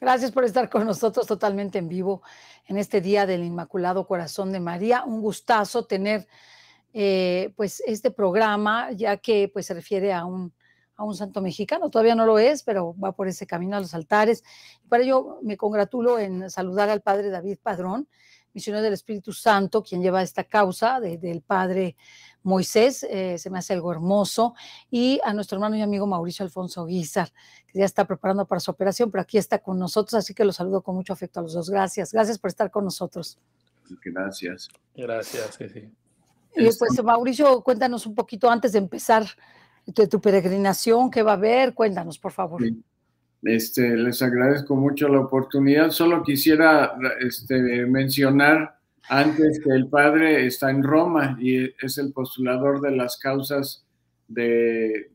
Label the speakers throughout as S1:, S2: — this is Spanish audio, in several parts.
S1: Gracias por estar con nosotros totalmente en vivo en este día del Inmaculado Corazón de María. Un gustazo tener eh, pues este programa, ya que pues se refiere a un, a un santo mexicano. Todavía no lo es, pero va por ese camino a los altares. Para ello me congratulo en saludar al padre David Padrón, misionero del Espíritu Santo, quien lleva esta causa del padre Moisés, eh, se me hace algo hermoso, y a nuestro hermano y amigo Mauricio Alfonso Guizar, que ya está preparando para su operación, pero aquí está con nosotros, así que lo saludo con mucho afecto a los dos. Gracias, gracias por estar con nosotros.
S2: Pues gracias. Gracias, sí,
S1: Y pues este, Mauricio, cuéntanos un poquito antes de empezar de tu peregrinación, qué va a haber, cuéntanos, por favor.
S2: Este, les agradezco mucho la oportunidad. Solo quisiera este, mencionar antes que el padre está en Roma y es el postulador de las causas de,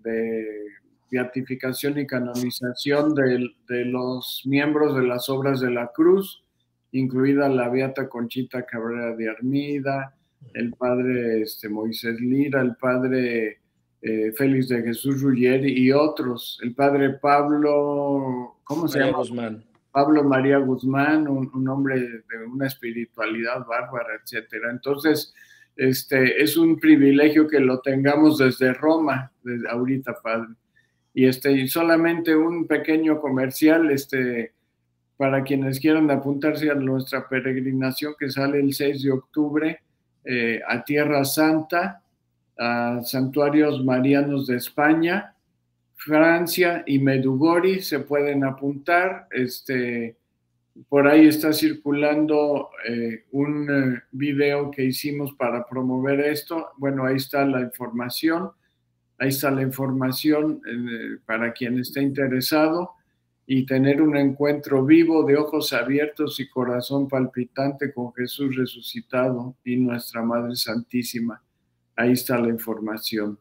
S2: beatificación y canonización de, los miembros de las obras de la cruz, incluida la beata Conchita Cabrera de Armida, el padre este, Moisés Lira, el padre eh, Félix de Jesús Ruggieri y otros, el padre Pablo, ¿cómo se llama? Pablo María Guzmán, un, hombre de una espiritualidad bárbara, etcétera. Entonces, este, es un privilegio que lo tengamos desde Roma, desde ahorita, padre. Y, este, y solamente un pequeño comercial este, para quienes quieran apuntarse a nuestra peregrinación que sale el 6 de octubre eh, a Tierra Santa, a Santuarios Marianos de España, Francia y Medugori se pueden apuntar. Este, por ahí está circulando eh, un eh, video que hicimos para promover esto. Bueno, ahí está la información. Ahí está la información eh, para quien esté interesado y tener un encuentro vivo de ojos abiertos y corazón palpitante con Jesús resucitado y nuestra Madre Santísima. Ahí está la información.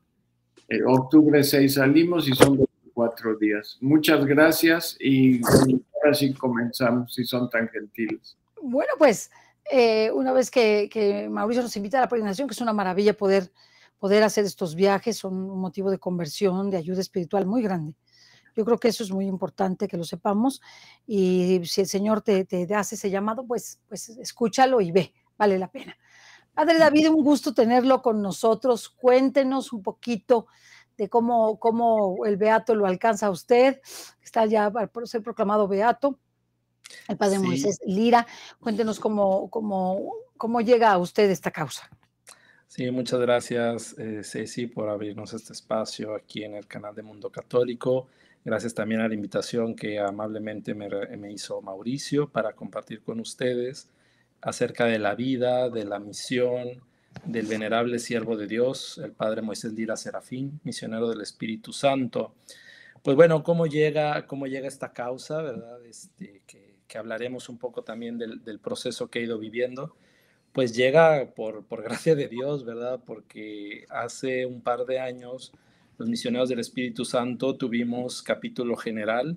S2: Eh, octubre 6 salimos y son cuatro días. Muchas gracias y ahora sí comenzamos, si son tan gentiles. Bueno, pues
S1: eh, una vez que, que, Mauricio nos invita a la peregrinación, que es una maravilla poder, poder hacer estos viajes, son un motivo de conversión, de ayuda espiritual muy grande. Yo creo que eso es muy importante que lo sepamos y si el Señor te, te hace ese llamado, pues, pues escúchalo y ve, vale la pena. Padre David, un gusto tenerlo con nosotros. Cuéntenos un poquito de cómo, cómo el Beato lo alcanza a usted, está ya por ser proclamado Beato. El Padre Moisés Lira, cuéntenos cómo, cómo, cómo llega a usted esta causa.
S3: Sí, muchas gracias, eh, Ceci, por abrirnos este espacio aquí en el canal de Mundo Católico. Gracias también a la invitación que amablemente me, me hizo Mauricio para compartir con ustedes acerca de la vida, de la misión del venerable siervo de Dios, el padre Moisés Lira Serafín, misionero del Espíritu Santo. Pues bueno, ¿cómo llega, cómo llega esta causa, verdad? Este, que, hablaremos un poco también del, proceso que he ido viviendo. Pues llega por, por gracia de Dios, ¿verdad? Porque hace un par de años los misioneros del Espíritu Santo tuvimos capítulo general,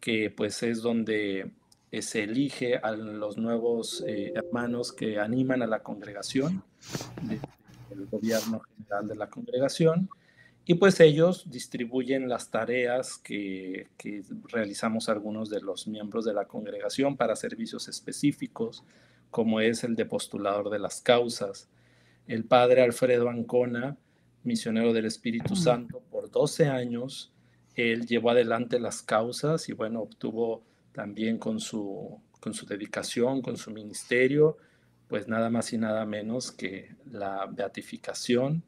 S3: que pues es donde eh, se elige a los nuevos eh, hermanos que animan a la congregación, el gobierno general de la congregación, y pues ellos distribuyen las tareas que, que, realizamos algunos de los miembros de la congregación para servicios específicos, como es el de postulador de las causas. El padre Alfredo Ancona, misionero del Espíritu Santo, por 12 años, él llevó adelante las causas y bueno, obtuvo también con su, con su dedicación, con su ministerio, pues nada más y nada menos que la beatificación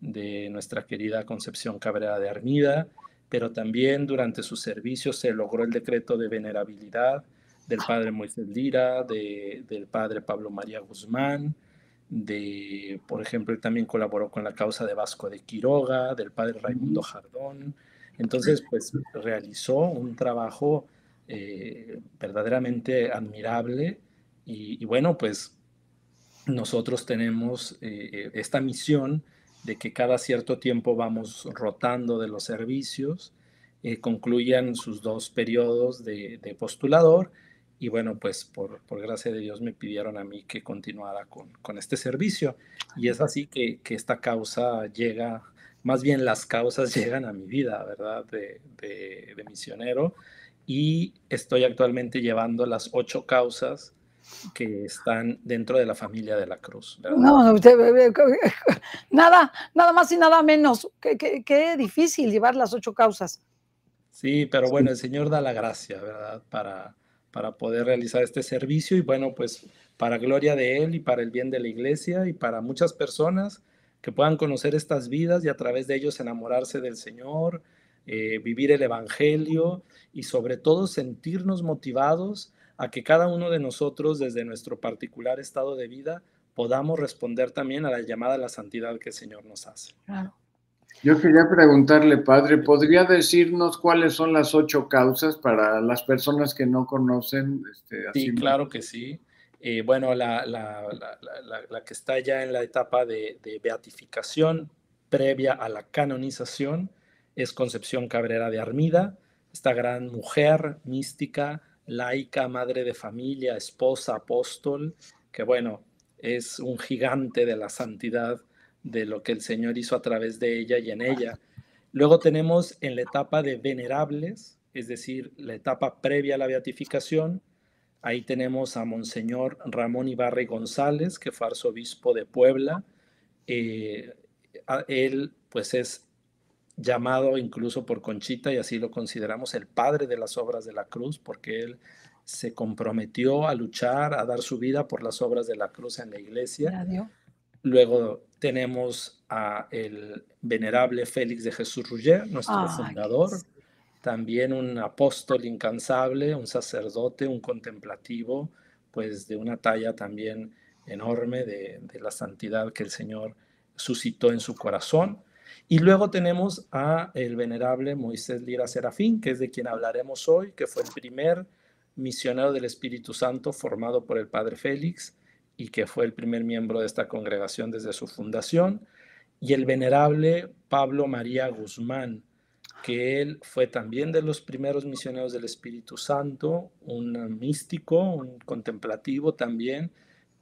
S3: de nuestra querida Concepción Cabrera de Armida, pero también durante su servicio se logró el decreto de venerabilidad del padre Moisés Lira, del padre Pablo María Guzmán, de, por ejemplo, él también colaboró con la causa de Vasco de Quiroga, del padre Raimundo Jardón. Entonces, pues realizó un trabajo eh, verdaderamente admirable. Y, bueno, pues nosotros tenemos eh, esta misión de que cada cierto tiempo vamos rotando de los servicios, eh, concluyan sus dos periodos de, postulador y bueno, pues por, gracia de Dios me pidieron a mí que continuara con, este servicio. Y es así que, esta causa llega, más bien las causas llegan a mi vida, ¿verdad? de, de misionero y estoy actualmente llevando las ocho causas que están dentro de la familia de la Cruz. No,
S1: usted, eh, eh, eh, nada, nada más y nada menos. Qué, difícil llevar las ocho causas.
S3: Sí, pero bueno, el Señor da la gracia, ¿verdad? Para, para poder realizar este servicio y bueno, pues para gloria de Él y para el bien de la iglesia y para muchas personas que puedan conocer estas vidas y a través de ellos enamorarse del Señor, eh, vivir el Evangelio y sobre todo sentirnos motivados a que cada uno de nosotros desde nuestro particular estado de vida podamos responder también a la llamada a la santidad que el Señor nos hace.
S2: Yo quería preguntarle, padre, ¿podría decirnos cuáles son las ocho causas para las personas que no conocen? Este,
S3: sí, claro que sí. Eh, bueno, la, que está ya en la etapa de beatificación previa a la canonización, es Concepción Cabrera de Armida, esta gran mujer mística, laica, madre de familia, esposa, apóstol, que bueno, es un gigante de la santidad de lo que el Señor hizo a través de ella y en ella. Luego tenemos en la etapa de venerables, es decir, la etapa previa a la beatificación, ahí tenemos a Monseñor Ramón Ibarri González, que fue arzobispo de Puebla. Eh, él pues es llamado incluso por Conchita, y así lo consideramos, el padre de las obras de la cruz, porque él se comprometió a luchar, a dar su vida por las obras de la cruz en la iglesia. Luego tenemos a el venerable Félix de Jesús Ruyer, nuestro fundador, también un apóstol incansable, un sacerdote, un contemplativo, pues de una talla también enorme de la santidad que el Señor suscitó en su corazón. Y luego tenemos a el venerable Moisés Lira Serafín, que es de quien hablaremos hoy, que fue el primer misionero del Espíritu Santo formado por el Padre Félix y que fue el primer miembro de esta congregación desde su fundación, y el venerable Pablo María Guzmán, que él fue también de los primeros misioneros del Espíritu Santo, un místico, un contemplativo también,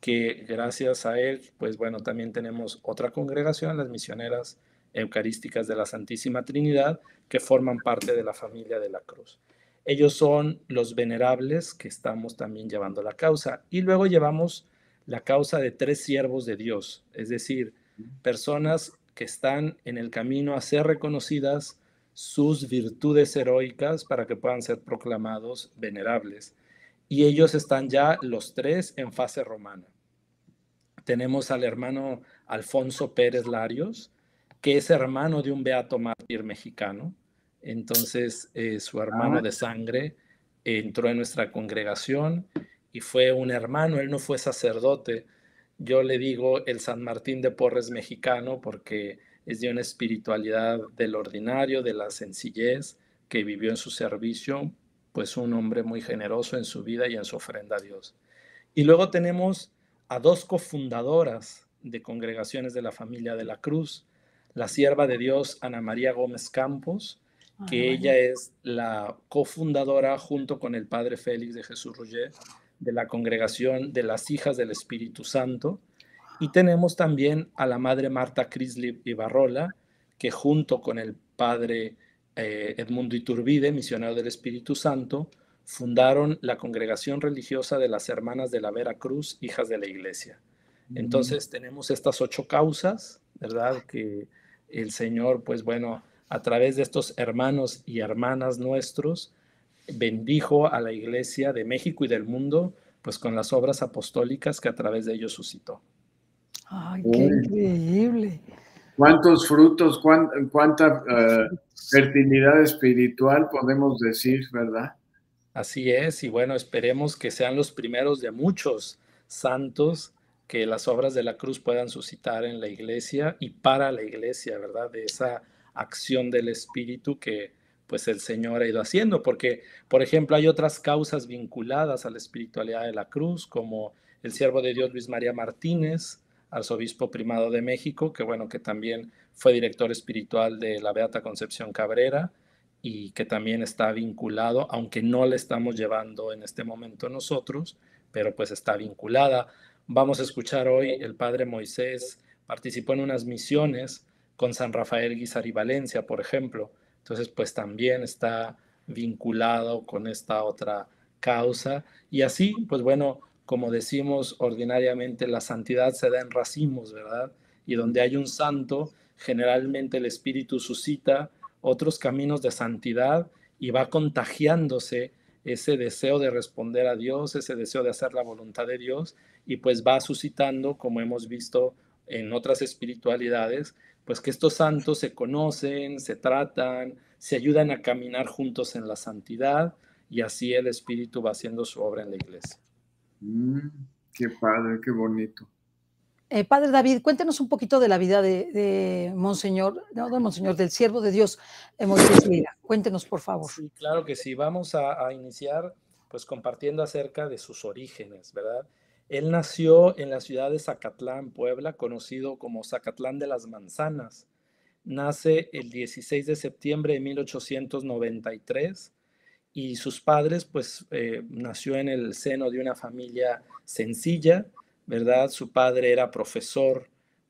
S3: que gracias a él, pues bueno, también tenemos otra congregación, las misioneras eucarísticas de la Santísima Trinidad que forman parte de la familia de la cruz. Ellos son los venerables que estamos también llevando la causa. Y luego llevamos la causa de tres siervos de Dios, es decir, personas que están en el camino a ser reconocidas sus virtudes heroicas para que puedan ser proclamados venerables. Y ellos están ya los tres en fase romana. Tenemos al hermano Alfonso Pérez Larios, que es hermano de un beato mártir mexicano. Entonces, eh, su hermano ah. de sangre entró en nuestra congregación y fue un hermano, él no fue sacerdote. Yo le digo el San Martín de Porres mexicano porque es de una espiritualidad del ordinario, de la sencillez, que vivió en su servicio, pues un hombre muy generoso en su vida y en su ofrenda a Dios. Y luego tenemos a dos cofundadoras de congregaciones de la familia de la Cruz, la sierva de Dios Ana María Gómez Campos, ah, que ella es la cofundadora junto con el padre Félix de Jesús Roger de la congregación de las hijas del Espíritu Santo. Y tenemos también a la madre Marta Crislip Ibarrola, que junto con el padre eh, Edmundo Iturbide, misionero del Espíritu Santo, fundaron la congregación religiosa de las hermanas de la Vera Cruz, hijas de la iglesia.
S2: Mm. Entonces tenemos
S3: estas ocho causas, ¿verdad? Que el Señor, pues bueno, a través de estos hermanos y hermanas nuestros, bendijo a la iglesia de México y del mundo, pues con las obras apostólicas que a través
S2: de ellos suscitó.
S1: ¡Ay, qué increíble!
S2: ¿Cuántos frutos, cuánta eh, fertilidad espiritual podemos decir, verdad?
S3: Así es, y bueno, esperemos que sean los primeros de muchos santos que las obras de la cruz puedan suscitar en la iglesia y para la iglesia, ¿verdad? De esa acción del Espíritu que pues el Señor ha ido haciendo, porque, por ejemplo, hay otras causas vinculadas a la espiritualidad de la cruz, como el siervo de Dios Luis María Martínez, arzobispo primado de México, que bueno, que también fue director espiritual de la Beata Concepción Cabrera y que también está vinculado, aunque no le estamos llevando en este momento nosotros, pero pues está vinculada vamos a escuchar hoy, el padre Moisés participó en unas misiones con San Rafael y Valencia, por ejemplo. Entonces, pues también está vinculado con esta otra causa. Y así, pues bueno, como decimos ordinariamente, la santidad se da en racimos, ¿verdad? Y donde hay un santo, generalmente el Espíritu suscita otros caminos de santidad y va contagiándose ese deseo de responder a Dios, ese deseo de hacer la voluntad de Dios y pues va suscitando, como hemos visto en otras espiritualidades, pues que estos santos se conocen, se tratan, se ayudan a caminar juntos en la santidad y así el Espíritu va haciendo su obra en la iglesia.
S2: Mm, qué padre, qué bonito.
S1: Eh, padre David, cuéntenos un poquito de la vida de, Monseñor, no de Monseñor, del siervo de Dios, eh, Moisés Cuéntenos, por favor. Sí,
S3: claro que sí. Vamos a, a, iniciar pues compartiendo acerca de sus orígenes, ¿verdad? Él nació en la ciudad de Zacatlán, Puebla, conocido como Zacatlán de las Manzanas. Nace el 16 de septiembre de 1893 y sus padres, pues, eh, nació en el seno de una familia sencilla, ¿verdad? Su padre era profesor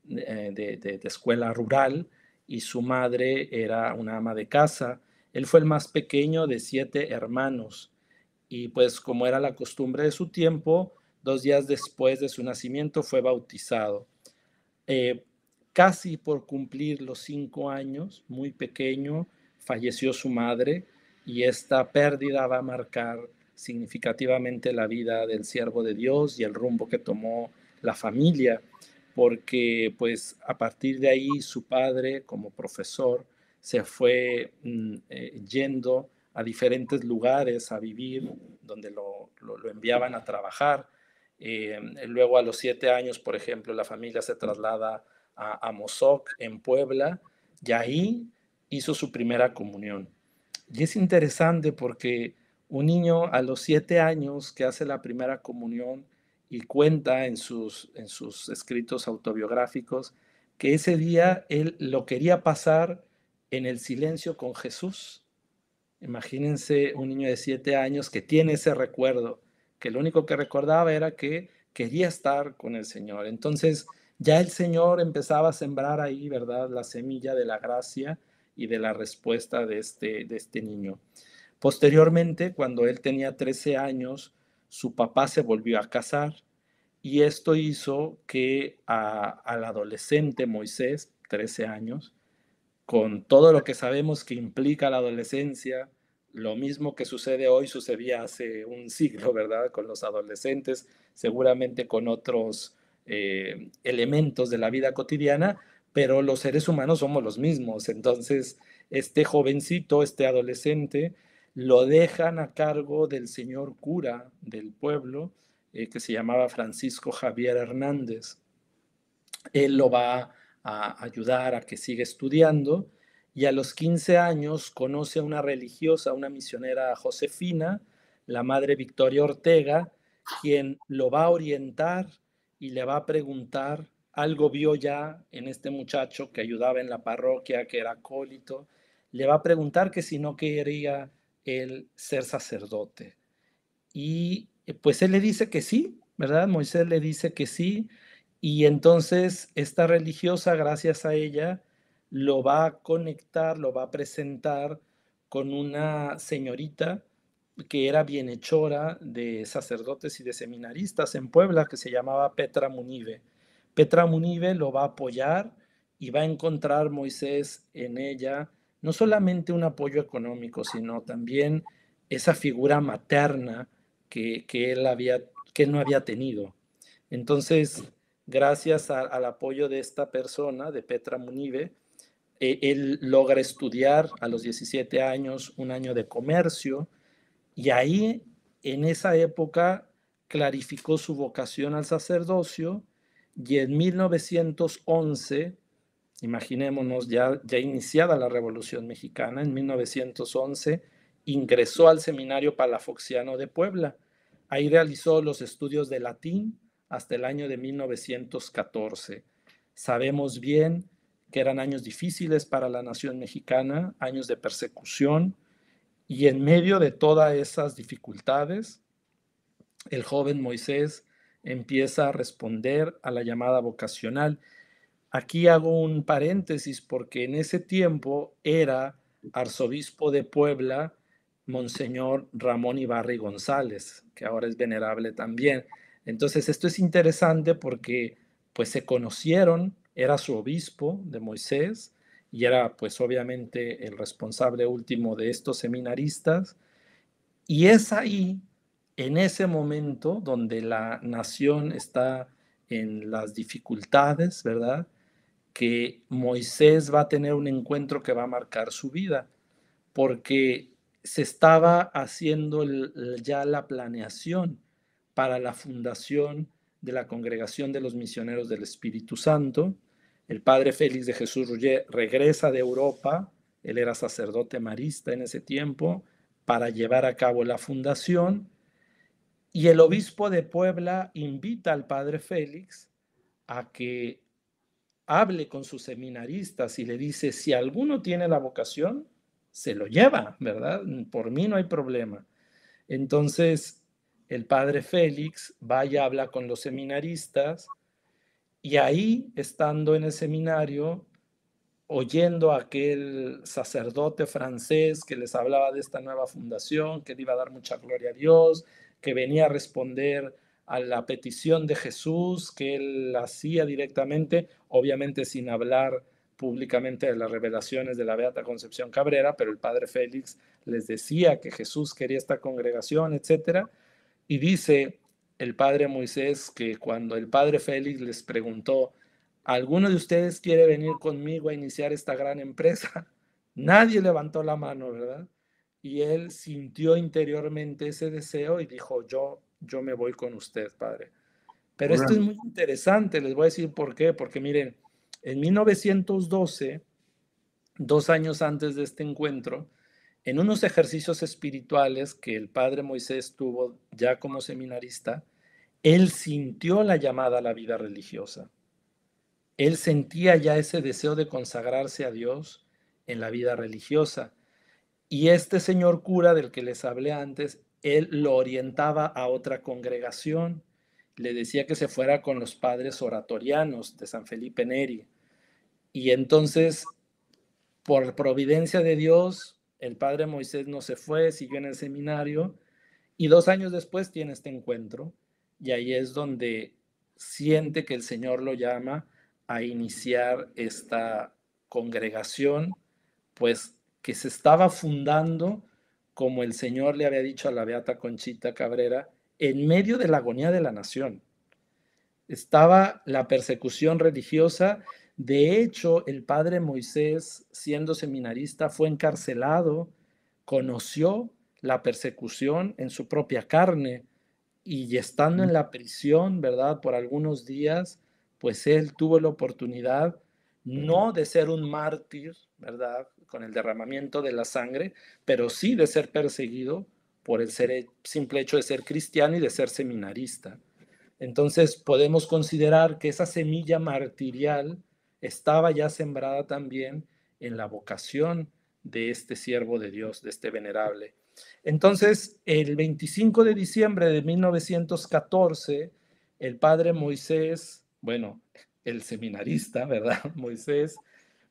S3: eh, de, escuela rural y su madre era una ama de casa. Él fue el más pequeño de siete hermanos y pues como era la costumbre de su tiempo, Dos días después de su nacimiento fue bautizado. Eh, casi por cumplir los cinco años, muy pequeño, falleció su madre y esta pérdida va a marcar significativamente la vida del siervo de Dios y el rumbo que tomó la familia, porque pues a partir de ahí su padre como profesor se fue mm, eh, yendo a diferentes lugares a vivir, donde lo enviaban a trabajar eh, luego a los siete años, por ejemplo, la familia se traslada a, a en Puebla, y ahí hizo su primera comunión. Y es interesante porque un niño a los siete años que hace la primera comunión y cuenta en sus, en sus escritos autobiográficos que ese día él lo quería pasar en el silencio con Jesús. Imagínense un niño de siete años que tiene ese recuerdo que lo único que recordaba era que quería estar con el Señor. Entonces ya el Señor empezaba a sembrar ahí, ¿verdad? La semilla de la gracia y de la respuesta de este, de este niño. Posteriormente, cuando él tenía 13 años, su papá se volvió a casar y esto hizo que al adolescente Moisés, 13 años, con todo lo que sabemos que implica la adolescencia, lo mismo que sucede hoy sucedía hace un siglo, ¿verdad? Con los adolescentes, seguramente con otros eh, elementos de la vida cotidiana, pero los seres humanos somos los mismos. Entonces, este jovencito, este adolescente, lo dejan a cargo del señor cura del pueblo, eh, que se llamaba Francisco Javier Hernández. Él lo va a ayudar a que siga estudiando y a los 15 años conoce a una religiosa, una misionera josefina, la madre Victoria Ortega, quien lo va a orientar y le va a preguntar, algo vio ya en este muchacho que ayudaba en la parroquia, que era acólito, le va a preguntar que si no quería él ser sacerdote. Y eh, pues él le dice que sí, ¿verdad? Moisés le dice que sí. Y entonces esta religiosa, gracias a ella, lo va a conectar, lo va a presentar con una señorita que era bienhechora de sacerdotes y de seminaristas en Puebla, que se llamaba Petra Munive. Petra Munive lo va a apoyar y va a encontrar Moisés en ella no solamente un apoyo económico, sino también esa figura materna que, él, que no había tenido. Entonces, gracias al apoyo de esta persona, de Petra Munive, eh, él logra estudiar a los 17 años un año de comercio y ahí, en esa época, clarificó su vocación al sacerdocio y en 1911, imaginémonos ya, ya iniciada la Revolución Mexicana, en 1911 ingresó al Seminario Palafoxiano de Puebla. Ahí realizó los estudios de latín hasta el año de 1914. Sabemos bien que eran años difíciles para la nación mexicana, años de persecución, y en medio de todas esas dificultades, el joven Moisés empieza a responder a la llamada vocacional. Aquí hago un paréntesis porque en ese tiempo era arzobispo de Puebla, Monseñor Ramón Ibarri González, que ahora es venerable también. Entonces, esto es interesante porque pues se conocieron era su obispo de Moisés y era pues obviamente el responsable último de estos seminaristas. Y es ahí, en ese momento, donde la nación está en las dificultades, ¿verdad? Que Moisés va a tener un encuentro que va a marcar su vida, porque se estaba haciendo ya la planeación para la fundación de la Congregación de los Misioneros del Espíritu Santo, el padre Félix de Jesús Rullé regresa de Europa, él era sacerdote marista en ese tiempo, para llevar a cabo la fundación. Y el obispo de Puebla invita al padre Félix a que hable con sus seminaristas y le dice, si alguno tiene la vocación, se lo lleva, ¿verdad? Por mí no hay problema. Entonces, el padre Félix vaya, habla con los seminaristas y ahí, estando en el seminario, oyendo a aquel sacerdote francés que les hablaba de esta nueva fundación, que le iba a dar mucha gloria a Dios, que venía a responder a la petición de Jesús, que él hacía directamente, obviamente sin hablar públicamente de las revelaciones de la Beata Concepción Cabrera, pero el padre Félix les decía que Jesús quería esta congregación, etcétera, y dice el padre Moisés que cuando el padre Félix les preguntó, ¿alguno de ustedes quiere venir conmigo a iniciar esta gran empresa? Nadie levantó la mano, ¿verdad? Y él sintió interiormente ese deseo y dijo, yo, yo me voy con usted, padre. Pero esto es muy interesante, les voy a decir por qué, porque miren, en 1912, dos años antes de este encuentro, en unos ejercicios espirituales que el padre Moisés tuvo ya como seminarista, él sintió la llamada a la vida religiosa. Él sentía ya ese deseo de consagrarse a Dios en la vida religiosa. Y este señor cura del que les hablé antes, él lo orientaba a otra congregación. Le decía que se fuera con los padres oratorianos de San Felipe Neri. Y entonces, por providencia de Dios, el padre Moisés no se fue, siguió en el seminario. Y dos años después tiene este encuentro y ahí es donde siente que el Señor lo llama a iniciar esta congregación, pues que se estaba fundando, como el Señor le había dicho a la Beata Conchita Cabrera, en medio de la agonía de la nación. Estaba la persecución religiosa. De hecho, el padre Moisés, siendo seminarista, fue encarcelado, conoció la persecución en su propia carne y estando en la prisión, ¿verdad? Por algunos días, pues él tuvo la oportunidad no de ser un mártir, ¿verdad? Con el derramamiento de la sangre, pero sí de ser perseguido por el ser, simple hecho de ser cristiano y de ser seminarista. Entonces podemos considerar que esa semilla martirial estaba ya sembrada también en la vocación de este siervo de Dios, de este venerable. Entonces, el 25 de diciembre de 1914, el padre Moisés, bueno, el seminarista, ¿verdad? Moisés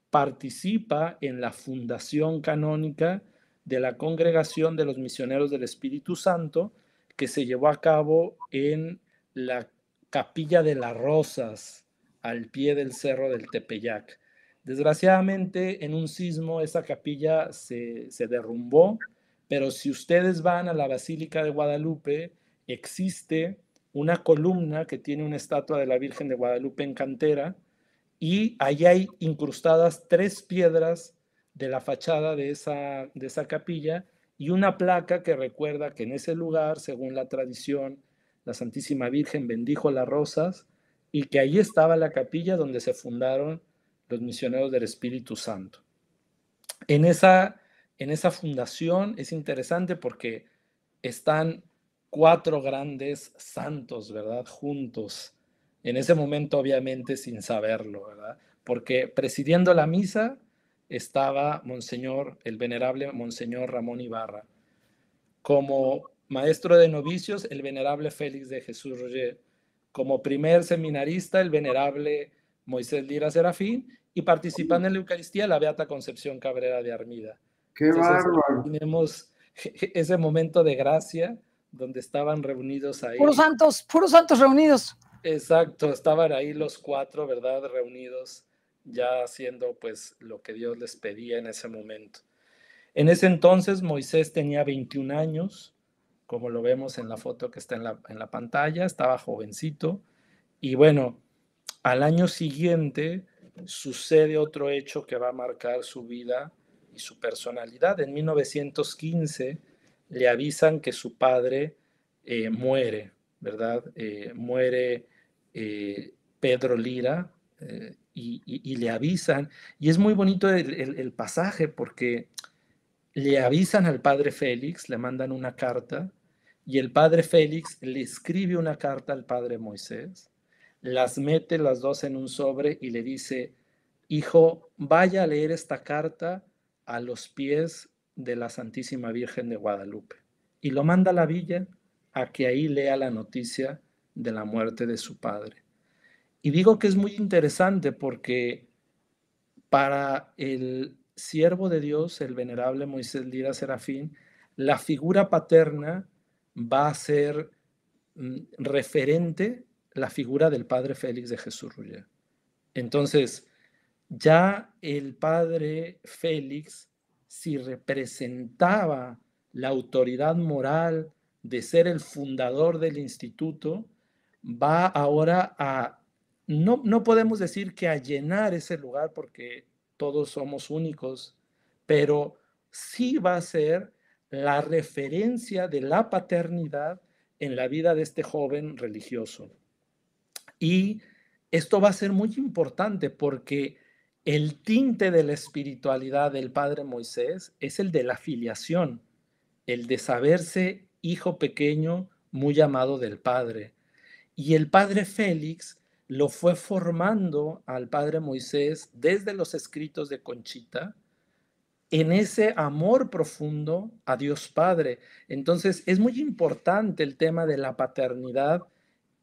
S3: participa en la fundación canónica de la Congregación de los Misioneros del Espíritu Santo, que se llevó a cabo en la Capilla de las Rosas, al pie del cerro del Tepeyac. Desgraciadamente, en un sismo, esa capilla se, se derrumbó pero si ustedes van a la Basílica de Guadalupe, existe una columna que tiene una estatua de la Virgen de Guadalupe en cantera y ahí hay incrustadas tres piedras de la fachada de esa, de esa capilla y una placa que recuerda que en ese lugar, según la tradición, la Santísima Virgen bendijo las rosas y que ahí estaba la capilla donde se fundaron los misioneros del Espíritu Santo. En esa en esa fundación es interesante porque están cuatro grandes santos, ¿verdad? Juntos. En ese momento, obviamente, sin saberlo, ¿verdad? Porque presidiendo la misa estaba Monseñor, el venerable Monseñor Ramón Ibarra. Como maestro de novicios, el venerable Félix de Jesús Roger. Como primer seminarista, el venerable Moisés Lira Serafín. Y participando en la Eucaristía la Beata Concepción Cabrera de Armida. Qué Tenemos ese momento de gracia donde estaban reunidos ahí. Puros
S1: santos, puros santos reunidos.
S3: Exacto, estaban ahí los cuatro, ¿verdad? Reunidos, ya haciendo pues lo que Dios les pedía en ese momento. En ese entonces Moisés tenía 21 años, como lo vemos en la foto que está en la, en la pantalla, estaba jovencito. Y bueno, al año siguiente sucede otro hecho que va a marcar su vida y su personalidad. En 1915 le avisan que su padre eh, muere, ¿verdad? Eh, muere eh, Pedro Lira y, le avisan. Y es muy bonito el, pasaje porque le avisan al padre Félix, le mandan una carta y el padre Félix le escribe una carta al padre Moisés, las mete las dos en un sobre y le dice, hijo, vaya a leer esta carta a los pies de la Santísima Virgen de Guadalupe y lo manda a la villa a que ahí lea la noticia de la muerte de su padre. Y digo que es muy interesante porque para el siervo de Dios, el venerable Moisés Lira Serafín, la figura paterna va a ser mm, referente la figura del padre Félix de Jesús Ruller. Entonces, ya el padre Félix, si representaba la autoridad moral de ser el fundador del instituto, va ahora a, no, no podemos decir que a llenar ese lugar porque todos somos únicos, pero sí va a ser la referencia de la paternidad en la vida de este joven religioso. Y esto va a ser muy importante porque el tinte de la espiritualidad del Padre Moisés es el de la filiación, el de saberse hijo pequeño muy amado del Padre. Y el Padre Félix lo fue formando al Padre Moisés desde los escritos de Conchita en ese amor profundo a Dios Padre. Entonces es muy importante el tema de la paternidad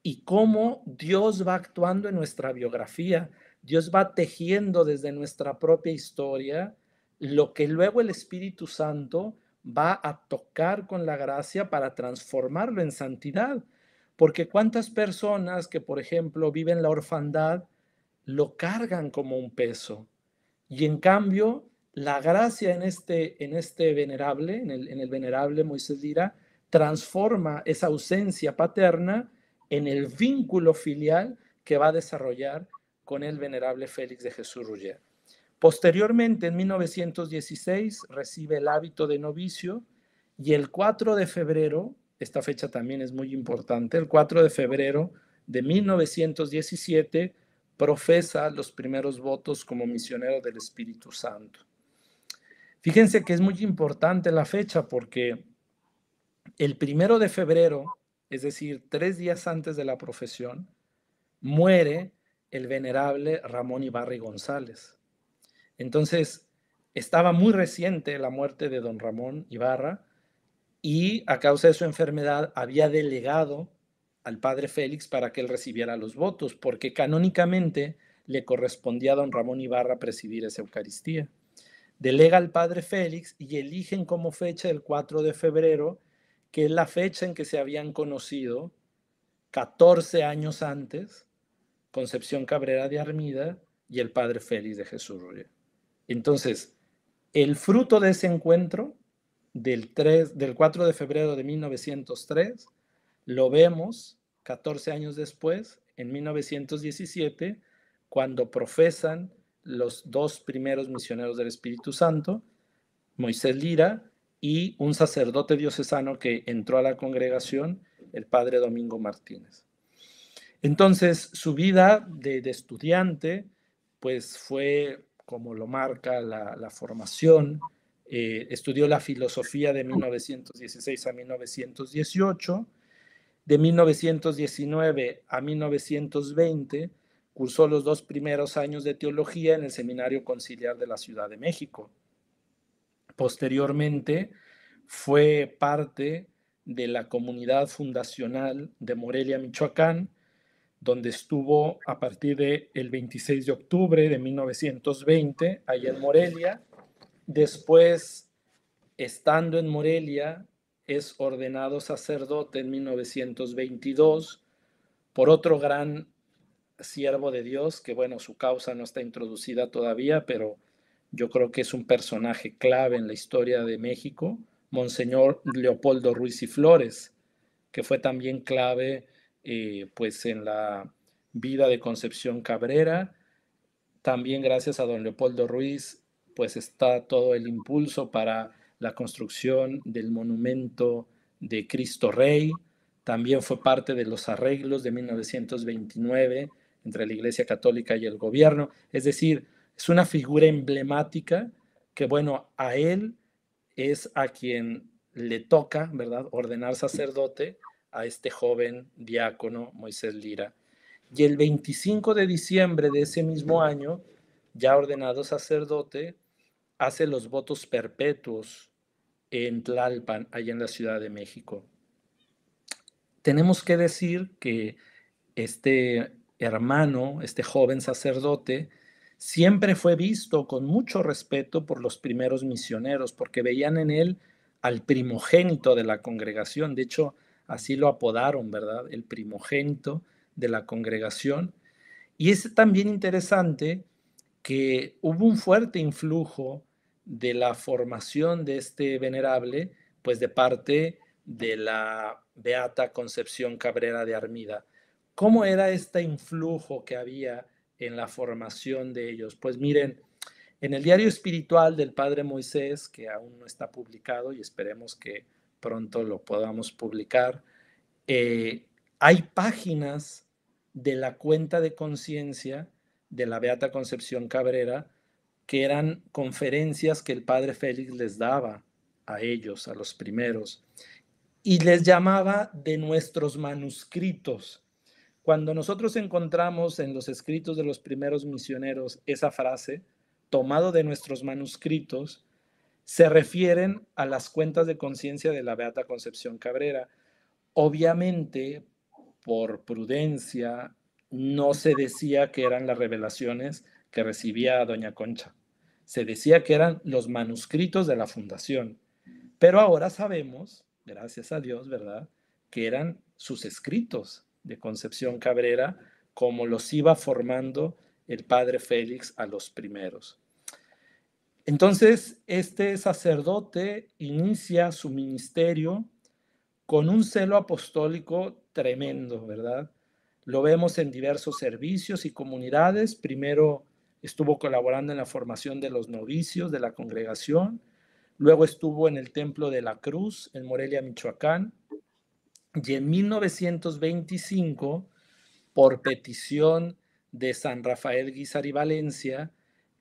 S3: y cómo Dios va actuando en nuestra biografía Dios va tejiendo desde nuestra propia historia lo que luego el Espíritu Santo va a tocar con la gracia para transformarlo en santidad. Porque cuántas personas que, por ejemplo, viven la orfandad, lo cargan como un peso. Y en cambio, la gracia en este, en este venerable, en el, en el venerable Moisés Lira, transforma esa ausencia paterna en el vínculo filial que va a desarrollar con el venerable Félix de Jesús Ruggier. Posteriormente, en 1916, recibe el hábito de novicio y el 4 de febrero, esta fecha también es muy importante, el 4 de febrero de 1917 profesa los primeros votos como misionero del Espíritu Santo. Fíjense que es muy importante la fecha porque el 1 de febrero, es decir, tres días antes de la profesión, muere el venerable Ramón y González. Entonces, estaba muy reciente la muerte de don Ramón Ibarra y a causa de su enfermedad había delegado al padre Félix para que él recibiera los votos, porque canónicamente le correspondía a don Ramón Ibarra presidir esa Eucaristía. Delega al padre Félix y eligen como fecha el 4 de febrero, que es la fecha en que se habían conocido 14 años antes, Concepción Cabrera de Armida y el padre Félix de Jesús Ruller. Entonces, el fruto de ese encuentro del, 3, del 4 de febrero de 1903 lo vemos 14 años después, en 1917, cuando profesan los dos primeros misioneros del Espíritu Santo, Moisés Lira y un sacerdote diocesano que entró a la congregación, el padre Domingo Martínez. Entonces, su vida de, estudiante, pues fue, como lo marca la, formación, eh, estudió la filosofía de 1916 a 1918, de 1919 a 1920 cursó los dos primeros años de teología en el Seminario Conciliar de la Ciudad de México. Posteriormente fue parte de la comunidad fundacional de Morelia, Michoacán, donde estuvo a partir del 26 de octubre de 1920, allá en Morelia. Después, estando en Morelia, es ordenado sacerdote en 1922 por otro gran siervo de Dios, que bueno, su causa no está introducida todavía, pero yo creo que es un personaje clave en la historia de México, Monseñor Leopoldo Ruiz y Flores, que fue también clave eh, pues en la vida de Concepción Cabrera. También gracias a don Leopoldo Ruiz, pues está todo el impulso para la construcción del monumento de Cristo Rey. También fue parte de los arreglos de 1929 entre la Iglesia Católica y el gobierno. Es decir, es una figura emblemática que, bueno, a él es a quien le toca, ¿verdad?, ordenar sacerdote a este joven diácono Moisés Lira. Y el 25 de diciembre de ese mismo año, ya ordenado sacerdote, hace los votos perpetuos en Tlalpan, allá en la Ciudad de México. Tenemos que decir que este hermano, este joven sacerdote, siempre fue visto con mucho respeto por los primeros misioneros, porque veían en él al primogénito de la congregación. De hecho, así lo apodaron, ¿verdad? El primogénito de la congregación. Y es también interesante que hubo un fuerte influjo de la formación de este venerable, pues de parte de la Beata Concepción Cabrera de Armida. ¿Cómo era este influjo que había en la formación de ellos? Pues miren, en el diario espiritual del Padre Moisés, que aún no está publicado y esperemos que pronto lo podamos publicar. Eh, hay páginas de la cuenta de conciencia de la Beata Concepción Cabrera, que eran conferencias que el padre Félix les daba a ellos, a los primeros, y les llamaba de nuestros manuscritos. Cuando nosotros encontramos en los escritos de los primeros misioneros esa frase, tomado de nuestros manuscritos, se refieren a las cuentas de conciencia de la Beata Concepción Cabrera. Obviamente, por prudencia, no se decía que eran las revelaciones que recibía Doña Concha. Se decía que eran los manuscritos de la fundación. Pero ahora sabemos, gracias a Dios, ¿verdad?, que eran sus escritos de Concepción Cabrera, como los iba formando el padre Félix a los primeros. Entonces, este sacerdote inicia su ministerio con un celo apostólico tremendo, ¿verdad? Lo vemos en diversos servicios y comunidades. Primero estuvo colaborando en la formación de los novicios de la congregación, luego estuvo en el Templo de la Cruz en Morelia, Michoacán, y en 1925, por petición de San Rafael Guizar y Valencia,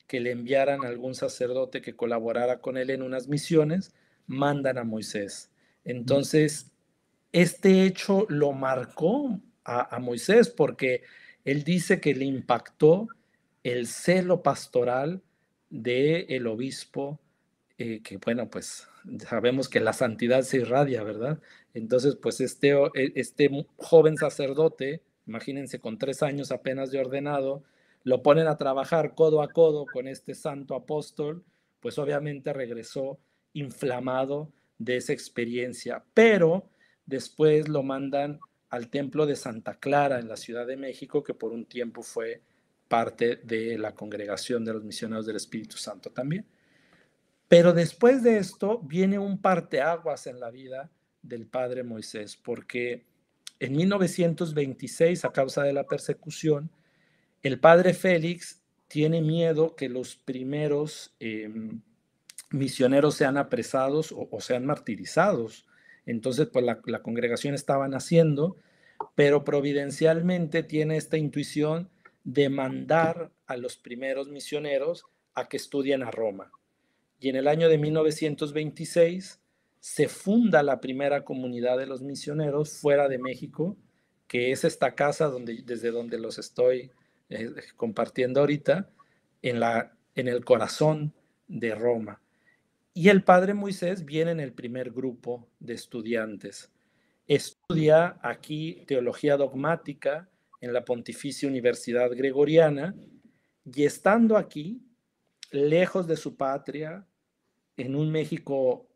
S3: que le enviaran algún sacerdote que colaborara con él en unas misiones, mandan a Moisés. Entonces, este hecho lo marcó a, Moisés porque él dice que le impactó el celo pastoral del el obispo, eh, que bueno, pues sabemos que la santidad se irradia, ¿verdad? Entonces, pues este, e, este joven sacerdote, imagínense con tres años apenas de ordenado, lo ponen a trabajar codo a codo con este santo apóstol, pues obviamente regresó inflamado de esa experiencia, pero después lo mandan al templo de Santa Clara en la Ciudad de México, que por un tiempo fue parte de la congregación de los misioneros del Espíritu Santo también. Pero después de esto viene un parteaguas en la vida del padre Moisés, porque en 1926, a causa de la persecución, el padre Félix tiene miedo que los primeros em, misioneros sean apresados o, sean martirizados. Entonces, pues la, congregación estaba naciendo, pero providencialmente tiene esta intuición de mandar a los primeros misioneros a que estudien a Roma. Y en el año de 1926 se funda la primera comunidad de los misioneros fuera de México, que es esta casa desde donde los estoy compartiendo ahorita, en, la, en el corazón de Roma. Y el padre Moisés viene en el primer grupo de estudiantes. Estudia aquí teología dogmática en la Pontificia Universidad Gregoriana y estando aquí, lejos de su patria, en un México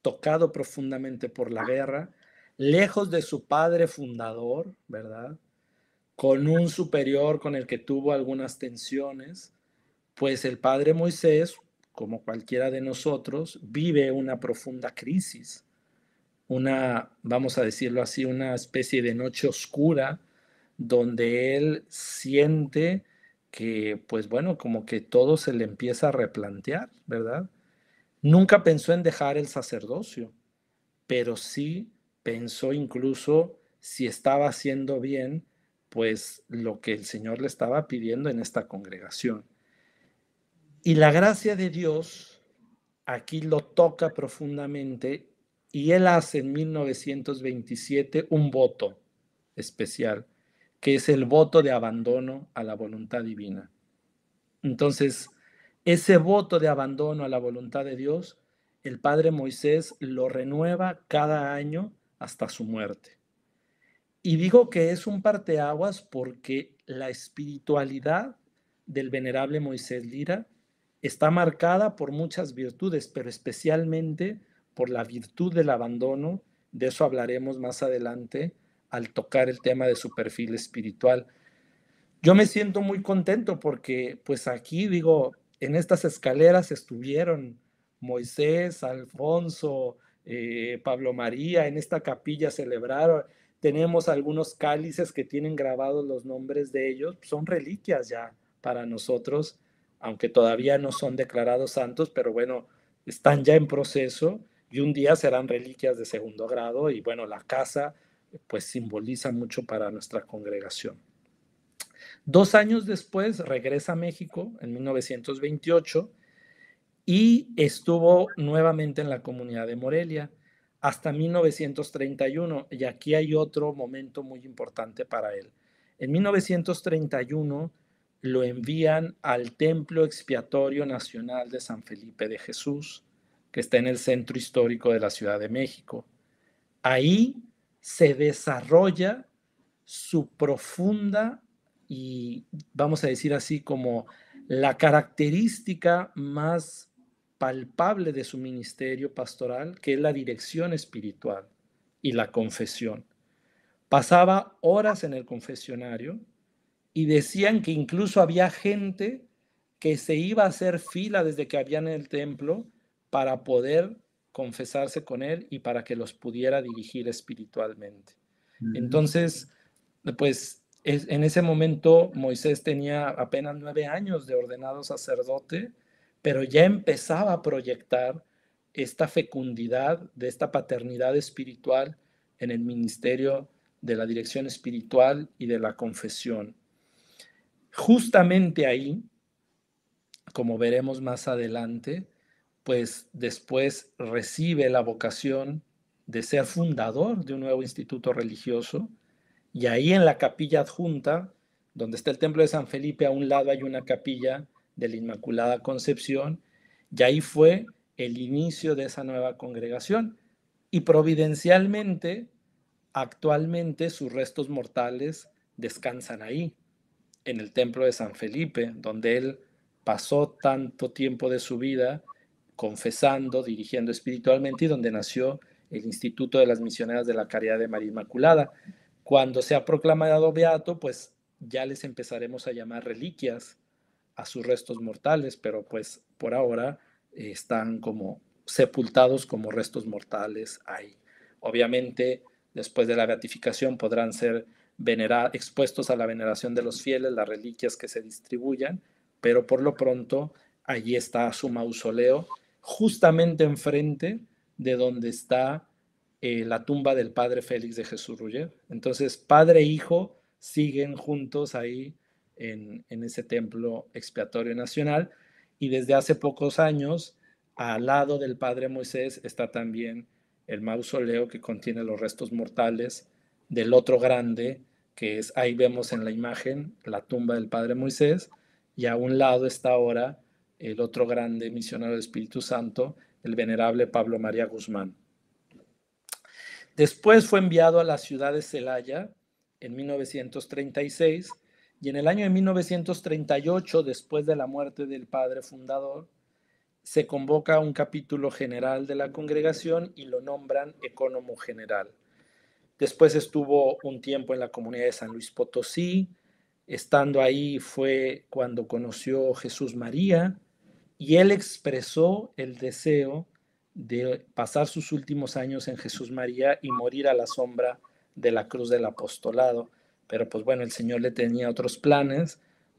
S3: tocado profundamente por la guerra, lejos de su padre fundador, ¿verdad? con un superior con el que tuvo algunas tensiones, pues el padre Moisés, como cualquiera de nosotros, vive una profunda crisis, una, vamos a decirlo así, una especie de noche oscura donde él siente que, pues bueno, como que todo se le empieza a replantear, ¿verdad? Nunca pensó en dejar el sacerdocio, pero sí pensó incluso si estaba haciendo bien pues lo que el Señor le estaba pidiendo en esta congregación. Y la gracia de Dios aquí lo toca profundamente y él hace en 1927 un voto especial, que es el voto de abandono a la voluntad divina. Entonces, ese voto de abandono a la voluntad de Dios, el Padre Moisés lo renueva cada año hasta su muerte. Y digo que es un parteaguas porque la espiritualidad del venerable Moisés Lira está marcada por muchas virtudes, pero especialmente por la virtud del abandono, de eso hablaremos más adelante al tocar el tema de su perfil espiritual. Yo me siento muy contento porque pues aquí digo, en estas escaleras estuvieron Moisés, Alfonso, eh, Pablo María, en esta capilla celebraron, tenemos algunos cálices que tienen grabados los nombres de ellos, son reliquias ya para nosotros, aunque todavía no son declarados santos, pero bueno, están ya en proceso y un día serán reliquias de segundo grado y bueno, la casa pues simboliza mucho para nuestra congregación. Dos años después regresa a México en 1928 y estuvo nuevamente en la comunidad de Morelia hasta 1931. Y aquí hay otro momento muy importante para él. En 1931 lo envían al Templo Expiatorio Nacional de San Felipe de Jesús, que está en el centro histórico de la Ciudad de México. Ahí se desarrolla su profunda y, vamos a decir así, como la característica más palpable de su ministerio pastoral, que es la dirección espiritual y la confesión. Pasaba horas en el confesionario y decían que incluso había gente que se iba a hacer fila desde que habían en el templo para poder confesarse con él y para que los pudiera dirigir espiritualmente. Mm. Entonces, pues en ese momento Moisés tenía apenas nueve años de ordenado sacerdote pero ya empezaba a proyectar esta fecundidad de esta paternidad espiritual en el ministerio de la dirección espiritual y de la confesión. Justamente ahí, como veremos más adelante, pues después recibe la vocación de ser fundador de un nuevo instituto religioso y ahí en la capilla adjunta, donde está el templo de San Felipe, a un lado hay una capilla de la Inmaculada Concepción, y ahí fue el inicio de esa nueva congregación. Y providencialmente, actualmente sus restos mortales descansan ahí, en el templo de San Felipe, donde él pasó tanto tiempo de su vida confesando, dirigiendo espiritualmente y donde nació el Instituto de las Misioneras de la Caridad de María Inmaculada. Cuando se ha proclamado beato, pues ya les empezaremos a llamar reliquias a sus restos mortales, pero pues por ahora están como sepultados como restos mortales ahí. Obviamente, después de la beatificación podrán ser venerados, expuestos a la veneración de los fieles, las reliquias que se distribuyan, pero por lo pronto allí está su mausoleo, justamente enfrente de donde está eh, la tumba del padre Félix de Jesús Ruller. Entonces, padre e hijo siguen juntos ahí en, ese templo expiatorio nacional. Y desde hace pocos años, al lado del Padre Moisés está también el mausoleo que contiene los restos mortales del otro grande, que es, ahí vemos en la imagen, la tumba del Padre Moisés, y a un lado está ahora el otro grande misionero del Espíritu Santo, el venerable Pablo María Guzmán. Después fue enviado a la ciudad de Celaya en 1936 y en el año de 1938, después de la muerte del padre fundador, se convoca un capítulo general de la congregación y lo nombran ecónomo general. Después estuvo un tiempo en la comunidad de San Luis Potosí. Estando ahí fue cuando conoció Jesús María y él expresó el deseo de pasar sus últimos años en Jesús María y morir a la sombra de la cruz del apostolado pero pues bueno, el Señor le tenía otros planes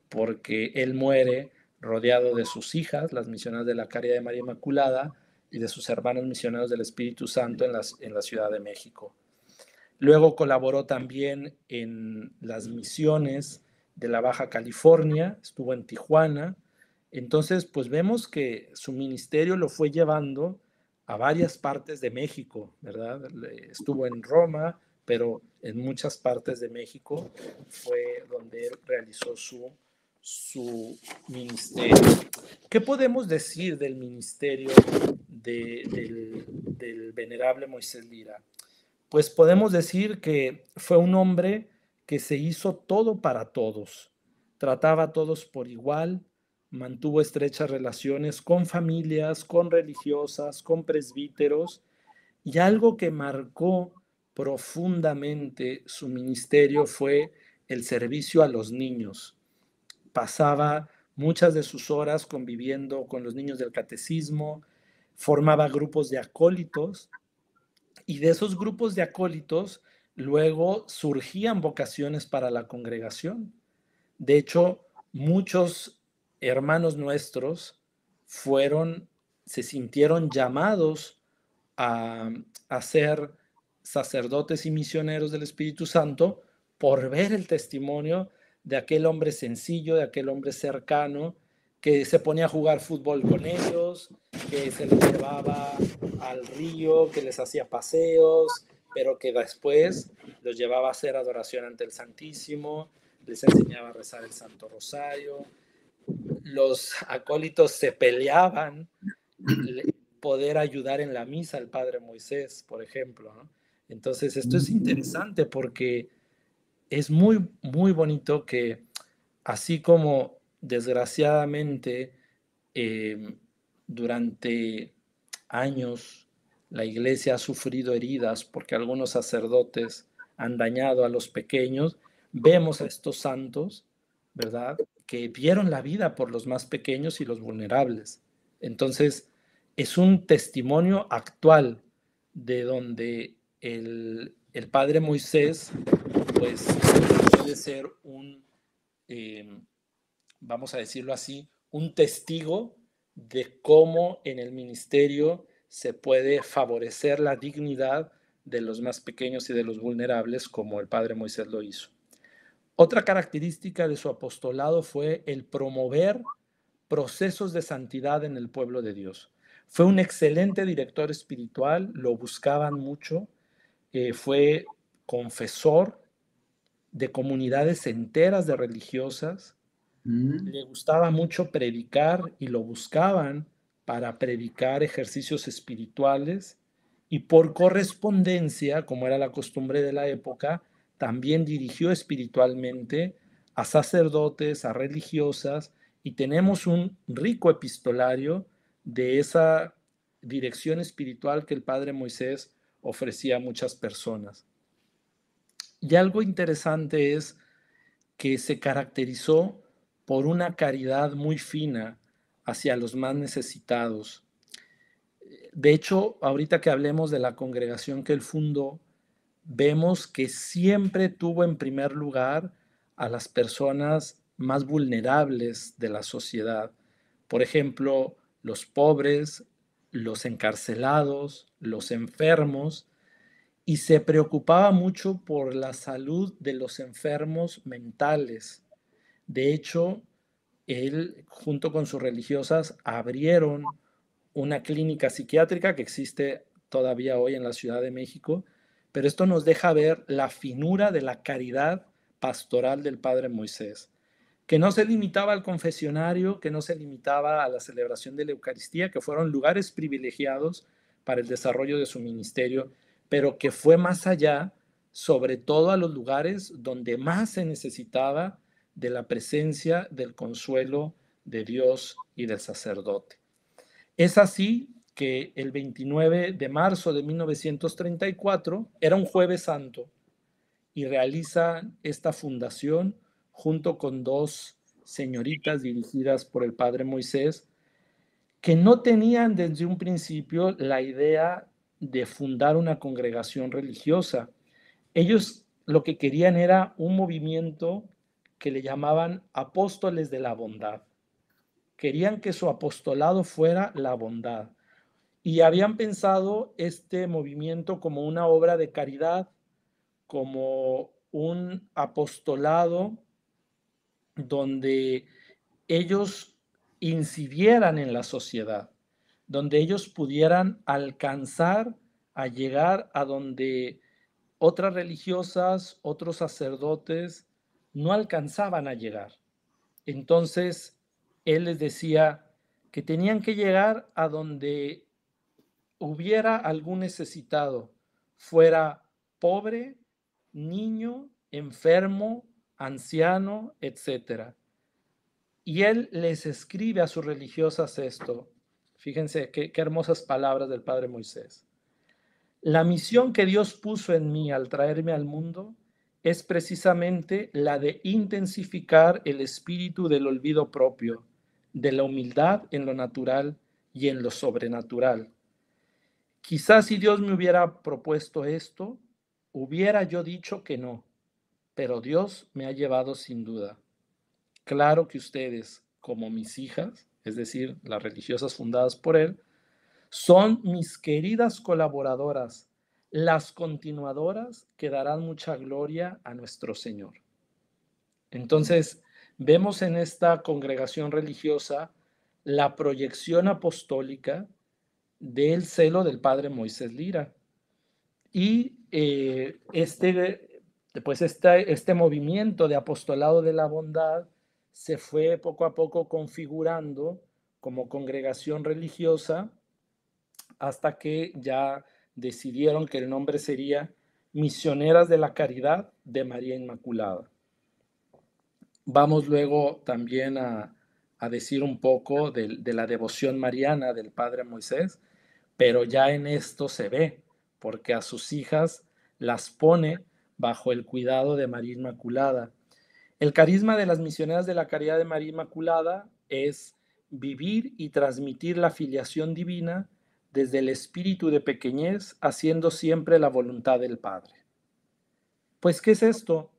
S3: porque él muere rodeado de sus hijas, las misioneras de la Caridad de María Inmaculada, y de sus hermanos misioneros del Espíritu Santo en, las, en la Ciudad de México. Luego colaboró también en las misiones de la Baja California, estuvo en Tijuana. Entonces, pues vemos que su ministerio lo fue llevando a varias partes de México, ¿verdad? Estuvo en Roma, pero en muchas partes de México, fue donde él realizó su, su ministerio. ¿Qué podemos decir del ministerio del, del venerable Moisés Lira? Pues podemos decir que fue un hombre que se hizo todo para todos, trataba a todos por igual, mantuvo estrechas relaciones con familias, con religiosas, con presbíteros, y algo que marcó profundamente su ministerio fue el servicio a los niños. Pasaba muchas de sus horas conviviendo con los niños del catecismo, formaba grupos de acólitos y de esos grupos de acólitos luego surgían vocaciones para la congregación. De hecho, muchos hermanos nuestros fueron, se sintieron llamados a, a sacerdotes y misioneros del Espíritu Santo por ver el testimonio de aquel hombre sencillo, de aquel hombre cercano, que se ponía a jugar fútbol con ellos, que se les llevaba al río, que les hacía paseos, pero que después los llevaba a hacer adoración ante el Santísimo, les enseñaba a rezar el Santo Rosario, los acólitos se peleaban poder ayudar en la misa al Padre Moisés, por ejemplo. ¿no? Entonces, esto es mm. interesante porque es muy, muy bonito que así como desgraciadamente em, durante años la iglesia ha sufrido heridas porque algunos sacerdotes han dañado a los pequeños, vemos a estos santos, ¿verdad? Que vieron la vida por los más pequeños y los vulnerables. Entonces, es un testimonio actual de donde el, padre Moisés, pues puede ser un, eh, vamos a decirlo así, un testigo de cómo en el ministerio se puede favorecer la dignidad de los más pequeños y de los vulnerables, como el padre Moisés lo hizo. Otra característica de su apostolado fue el promover procesos de santidad en el pueblo de Dios. Fue un excelente director espiritual, lo buscaban mucho, eh, fue confesor de comunidades enteras de religiosas. Mm. Le gustaba mucho predicar y lo buscaban para predicar ejercicios espirituales y por correspondencia, como era la costumbre de la época, también dirigió espiritualmente a sacerdotes, a religiosas, y tenemos un rico epistolario de esa dirección espiritual que el padre Moisés ofrecía a muchas personas. Y algo interesante es que se caracterizó por una caridad muy fina hacia los más necesitados. De hecho, ahorita que hablemos de la congregación que él fundó, vemos que siempre tuvo en primer lugar a las personas más vulnerables de la sociedad. Por ejemplo, los pobres, los encarcelados, los enfermos, y se preocupaba mucho por la salud de los enfermos mentales. De hecho, él, junto con sus religiosas, abrieron una clínica psiquiátrica que existe todavía hoy en la Ciudad de México, pero esto nos deja ver la finura de la caridad pastoral del Padre Moisés que no se limitaba al confesionario, que no se limitaba a la celebración de la Eucaristía, que fueron lugares privilegiados para el desarrollo de su ministerio, pero que fue más allá, sobre todo a los lugares donde más se necesitaba de la presencia, del consuelo de Dios y del sacerdote. Es así que el 29 de marzo de 1934 era un jueves santo y realiza esta fundación junto con dos señoritas dirigidas por el padre Moisés, que no tenían desde un principio la idea de fundar una congregación religiosa. Ellos lo que querían era un movimiento que le llamaban apóstoles de la bondad. Querían que su apostolado fuera la bondad. Y habían pensado este movimiento como una obra de caridad, como un apostolado donde ellos incidieran en la sociedad, donde ellos pudieran alcanzar a llegar a donde otras religiosas, otros sacerdotes no alcanzaban a llegar. Entonces, él les decía que tenían que llegar a donde hubiera algún necesitado, fuera pobre, niño, enfermo, anciano, etcétera Y él les escribe a sus religiosas esto. Fíjense qué, qué hermosas palabras del Padre Moisés. La misión que Dios puso en mí al traerme al mundo es precisamente la de intensificar el espíritu del olvido propio, de la humildad en lo natural y en lo sobrenatural. Quizás si Dios me hubiera propuesto esto, hubiera yo dicho que no, pero Dios me ha llevado sin duda. Claro que ustedes, como mis hijas, es decir, las religiosas fundadas por él, son mis queridas colaboradoras, las continuadoras que darán mucha gloria a nuestro Señor. Entonces, vemos en esta congregación religiosa la proyección apostólica del celo del padre Moisés Lira. Y eh, este, Después este, este movimiento de apostolado de la bondad se fue poco a poco configurando como congregación religiosa hasta que ya decidieron que el nombre sería Misioneras de la Caridad de María Inmaculada. Vamos luego también a, decir un poco de, la devoción mariana del padre Moisés, pero ya en esto se ve, porque a sus hijas las pone bajo el cuidado de María Inmaculada. El carisma de las misioneras de la caridad de María Inmaculada es vivir y transmitir la filiación divina desde el espíritu de pequeñez, haciendo siempre la voluntad del Padre. Pues, ¿qué es esto?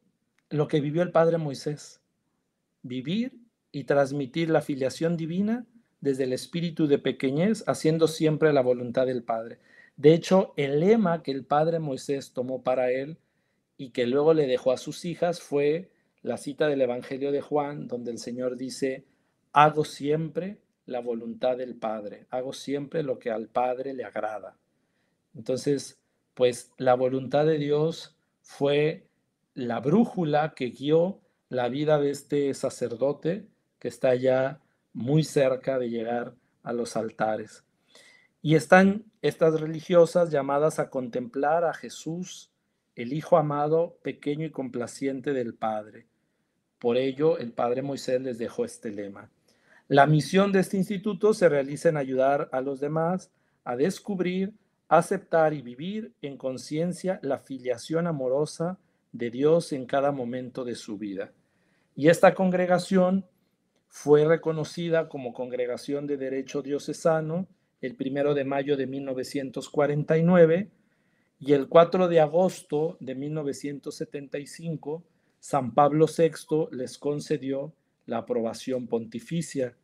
S3: Lo que vivió el Padre Moisés. Vivir y transmitir la filiación divina desde el espíritu de pequeñez, haciendo siempre la voluntad del Padre. De hecho, el lema que el Padre Moisés tomó para él y que luego le dejó a sus hijas fue la cita del Evangelio de Juan, donde el Señor dice, hago siempre la voluntad del Padre, hago siempre lo que al Padre le agrada. Entonces, pues la voluntad de Dios fue la brújula que guió la vida de este sacerdote que está ya muy cerca de llegar a los altares. Y están estas religiosas llamadas a contemplar a Jesús el Hijo amado, pequeño y complaciente del Padre. Por ello, el Padre Moisés les dejó este lema. La misión de este instituto se realiza en ayudar a los demás a descubrir, aceptar y vivir en conciencia la filiación amorosa de Dios en cada momento de su vida. Y esta congregación fue reconocida como Congregación de Derecho Diocesano el primero de mayo de 1949 y el 4 de agosto de 1975, San Pablo VI les concedió la aprobación pontificia.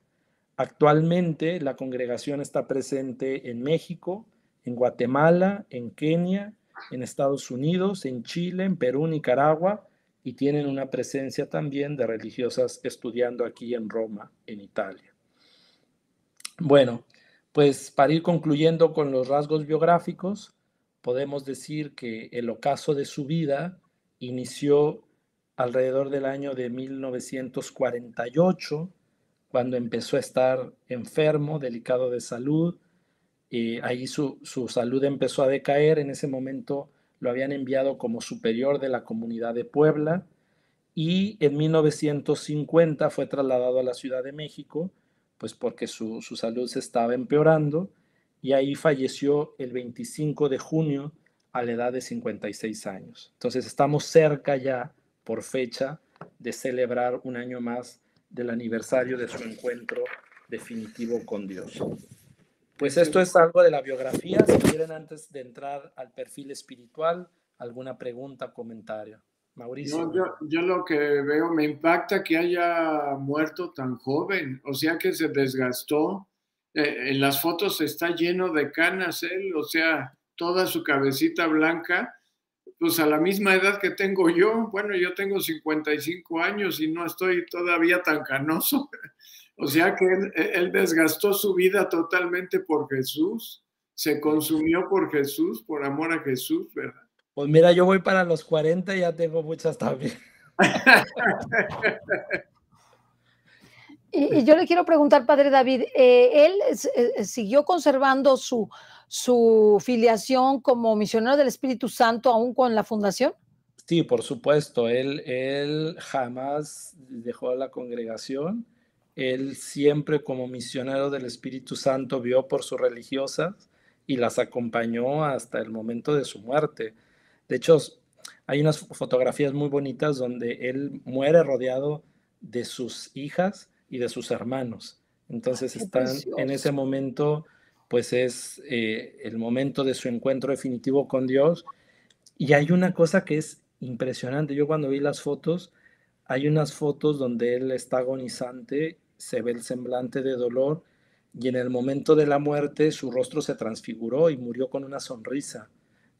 S3: Actualmente la congregación está presente en México, en Guatemala, en Kenia, en Estados Unidos, en Chile, en Perú, Nicaragua y tienen una presencia también de religiosas estudiando aquí en Roma, en Italia. Bueno, pues para ir concluyendo con los rasgos biográficos, podemos decir que el ocaso de su vida inició alrededor del año de 1948, cuando empezó a estar enfermo, delicado de salud. Eh, ahí su, salud empezó a decaer. En ese momento lo habían enviado como superior de la comunidad de Puebla y en 1950 fue trasladado a la Ciudad de México, pues porque su, su salud se estaba empeorando y ahí falleció el 25 de junio a la edad de 56 años. Entonces estamos cerca ya por fecha de celebrar un año más del aniversario de su encuentro definitivo con Dios. Pues esto es algo de la biografía. Si quieren antes de entrar al perfil espiritual, alguna pregunta, comentario.
S2: Mauricio. yo, yo, lo que veo, me impacta que haya muerto tan joven, o sea que se desgastó eh, en las fotos está lleno de canas él, ¿eh? o sea, toda su cabecita blanca, pues a la misma edad que tengo yo, bueno, yo tengo 55 años y no estoy todavía tan canoso, o sea que eh, él, desgastó su vida totalmente por Jesús, se consumió por Jesús, por amor a Jesús, ¿verdad? Pues mira,
S3: yo voy para los 40 y ya tengo muchas también.
S1: Y, yo le quiero preguntar, padre David, eh, ¿él eh, eh, siguió conservando su, su filiación como misionero del Espíritu Santo aún con la fundación?
S3: Sí, por supuesto, él, él jamás dejó a la congregación, él siempre como misionero del Espíritu Santo vio por sus religiosas y las acompañó hasta el momento de su muerte. De hecho, hay unas fotografías muy bonitas donde él muere rodeado de sus hijas y de sus hermanos. Entonces ah, están en ese momento, pues es eh, el momento de su encuentro definitivo con Dios. Y hay una cosa que es impresionante. Yo cuando vi las fotos, hay unas fotos donde él está agonizante, se ve el semblante de dolor y en el momento de la muerte su rostro se transfiguró y murió con una sonrisa.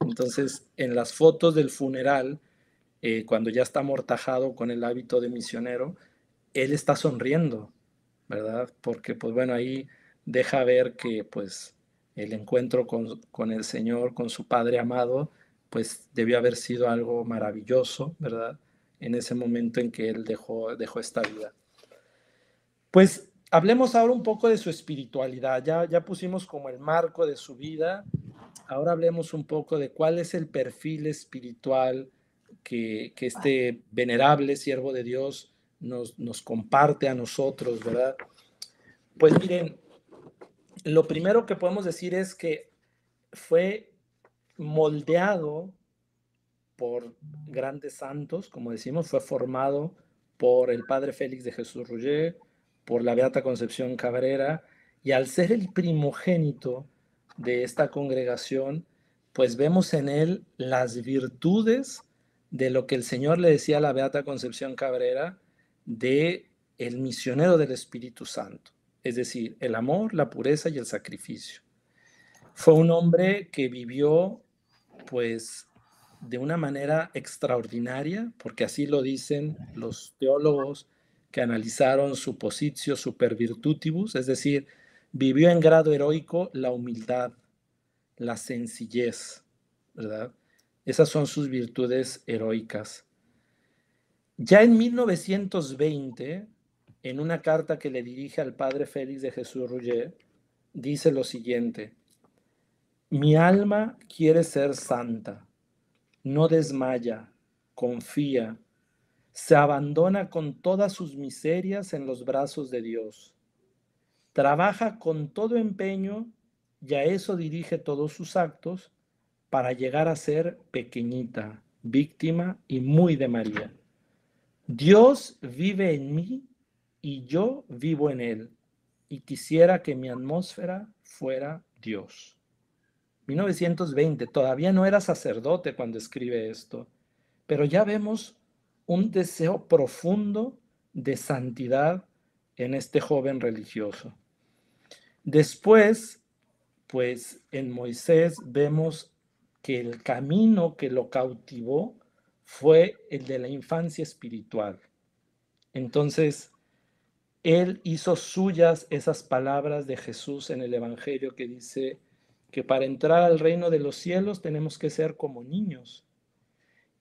S3: Entonces, en las fotos del funeral, eh, cuando ya está amortajado con el hábito de misionero, él está sonriendo, ¿verdad? Porque pues bueno, ahí deja ver que pues el encuentro con, con el Señor, con su Padre amado, pues debió haber sido algo maravilloso, ¿verdad? En ese momento en que él dejó, dejó esta vida. Pues hablemos ahora un poco de su espiritualidad. Ya, ya pusimos como el marco de su vida. Ahora hablemos un poco de cuál es el perfil espiritual que, que este venerable siervo de Dios nos, nos comparte a nosotros, ¿verdad? Pues miren, lo primero que podemos decir es que fue moldeado por grandes santos, como decimos, fue formado por el padre Félix de Jesús Rouget, por la Beata Concepción Cabrera, y al ser el primogénito de esta congregación, pues vemos en él las virtudes de lo que el Señor le decía a la Beata Concepción Cabrera, de el misionero del Espíritu Santo, es decir, el amor, la pureza y el sacrificio. Fue un hombre que vivió pues de una manera extraordinaria, porque así lo dicen los teólogos que analizaron su positio super virtutibus, es decir, vivió en grado heroico la humildad, la sencillez, ¿verdad? Esas son sus virtudes heroicas. Ya en 1920, en una carta que le dirige al padre Félix de Jesús Rouget, dice lo siguiente, mi alma quiere ser santa, no desmaya, confía, se abandona con todas sus miserias en los brazos de Dios, trabaja con todo empeño y a eso dirige todos sus actos para llegar a ser pequeñita, víctima y muy de María. Dios vive en mí y yo vivo en Él. Y quisiera que mi atmósfera fuera Dios. 1920, todavía no era sacerdote cuando escribe esto, pero ya vemos un deseo profundo de santidad en este joven religioso. Después, pues en Moisés vemos que el camino que lo cautivó fue el de la infancia espiritual. Entonces, él hizo suyas esas palabras de Jesús en el Evangelio que dice que para entrar al reino de los cielos tenemos que ser como niños.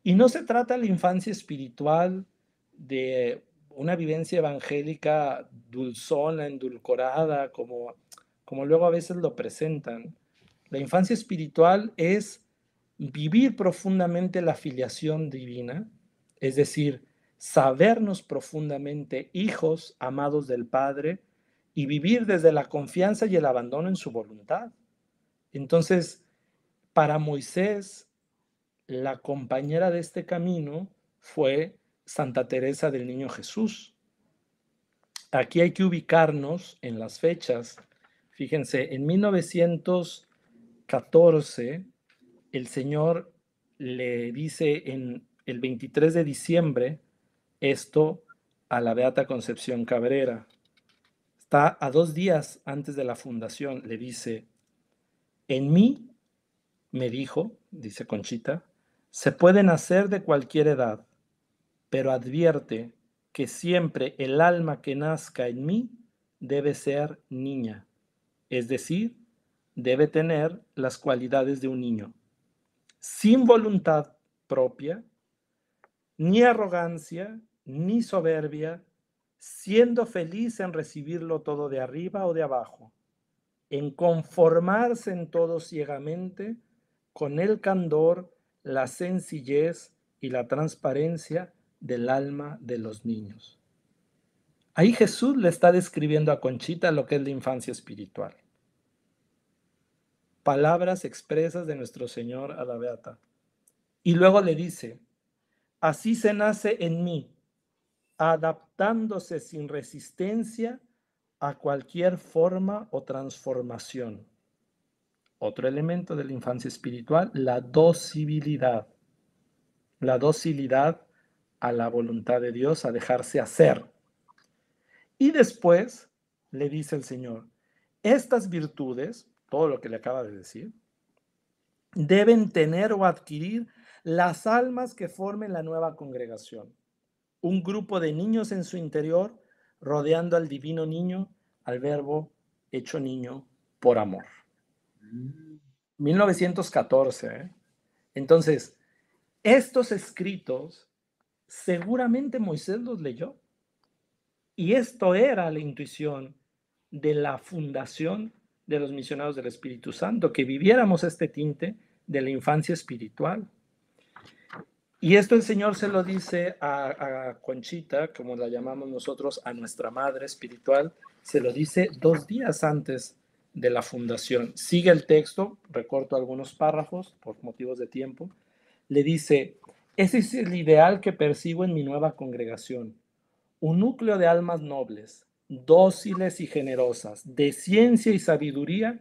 S3: Y no se trata la infancia espiritual de una vivencia evangélica dulzona, endulcorada, como, como luego a veces lo presentan. La infancia espiritual es vivir profundamente la filiación divina, es decir, sabernos profundamente hijos amados del Padre y vivir desde la confianza y el abandono en su voluntad. Entonces, para Moisés, la compañera de este camino fue Santa Teresa del Niño Jesús. Aquí hay que ubicarnos en las fechas. Fíjense, en 1914 el Señor le dice en el 23 de diciembre esto a la Beata Concepción Cabrera. Está a dos días antes de la fundación, le dice, en mí, me dijo, dice Conchita, se puede nacer de cualquier edad, pero advierte que siempre el alma que nazca en mí debe ser niña, es decir, debe tener las cualidades de un niño sin voluntad propia, ni arrogancia, ni soberbia, siendo feliz en recibirlo todo de arriba o de abajo, en conformarse en todo ciegamente con el candor, la sencillez y la transparencia del alma de los niños. Ahí Jesús le está describiendo a Conchita lo que es la infancia espiritual palabras expresas de nuestro Señor a la Beata. Y luego le dice, así se nace en mí, adaptándose sin resistencia a cualquier forma o transformación. Otro elemento de la infancia espiritual, la docibilidad. La docilidad a la voluntad de Dios, a dejarse hacer. Y después le dice el Señor, estas virtudes todo lo que le acaba de decir, deben tener o adquirir las almas que formen la nueva congregación, un grupo de niños en su interior, rodeando al divino niño, al verbo hecho niño por amor. 1914. Mm. ¿eh? Entonces, estos escritos seguramente Moisés los leyó. Y esto era la intuición de la fundación de los misionados del Espíritu Santo, que viviéramos este tinte de la infancia espiritual. Y esto el Señor se lo dice a, a, Conchita, como la llamamos nosotros, a nuestra madre espiritual, se lo dice dos días antes de la fundación. Sigue el texto, recorto algunos párrafos por motivos de tiempo. Le dice, ese es el ideal que persigo en mi nueva congregación, un núcleo de almas nobles, dóciles y generosas, de ciencia y sabiduría,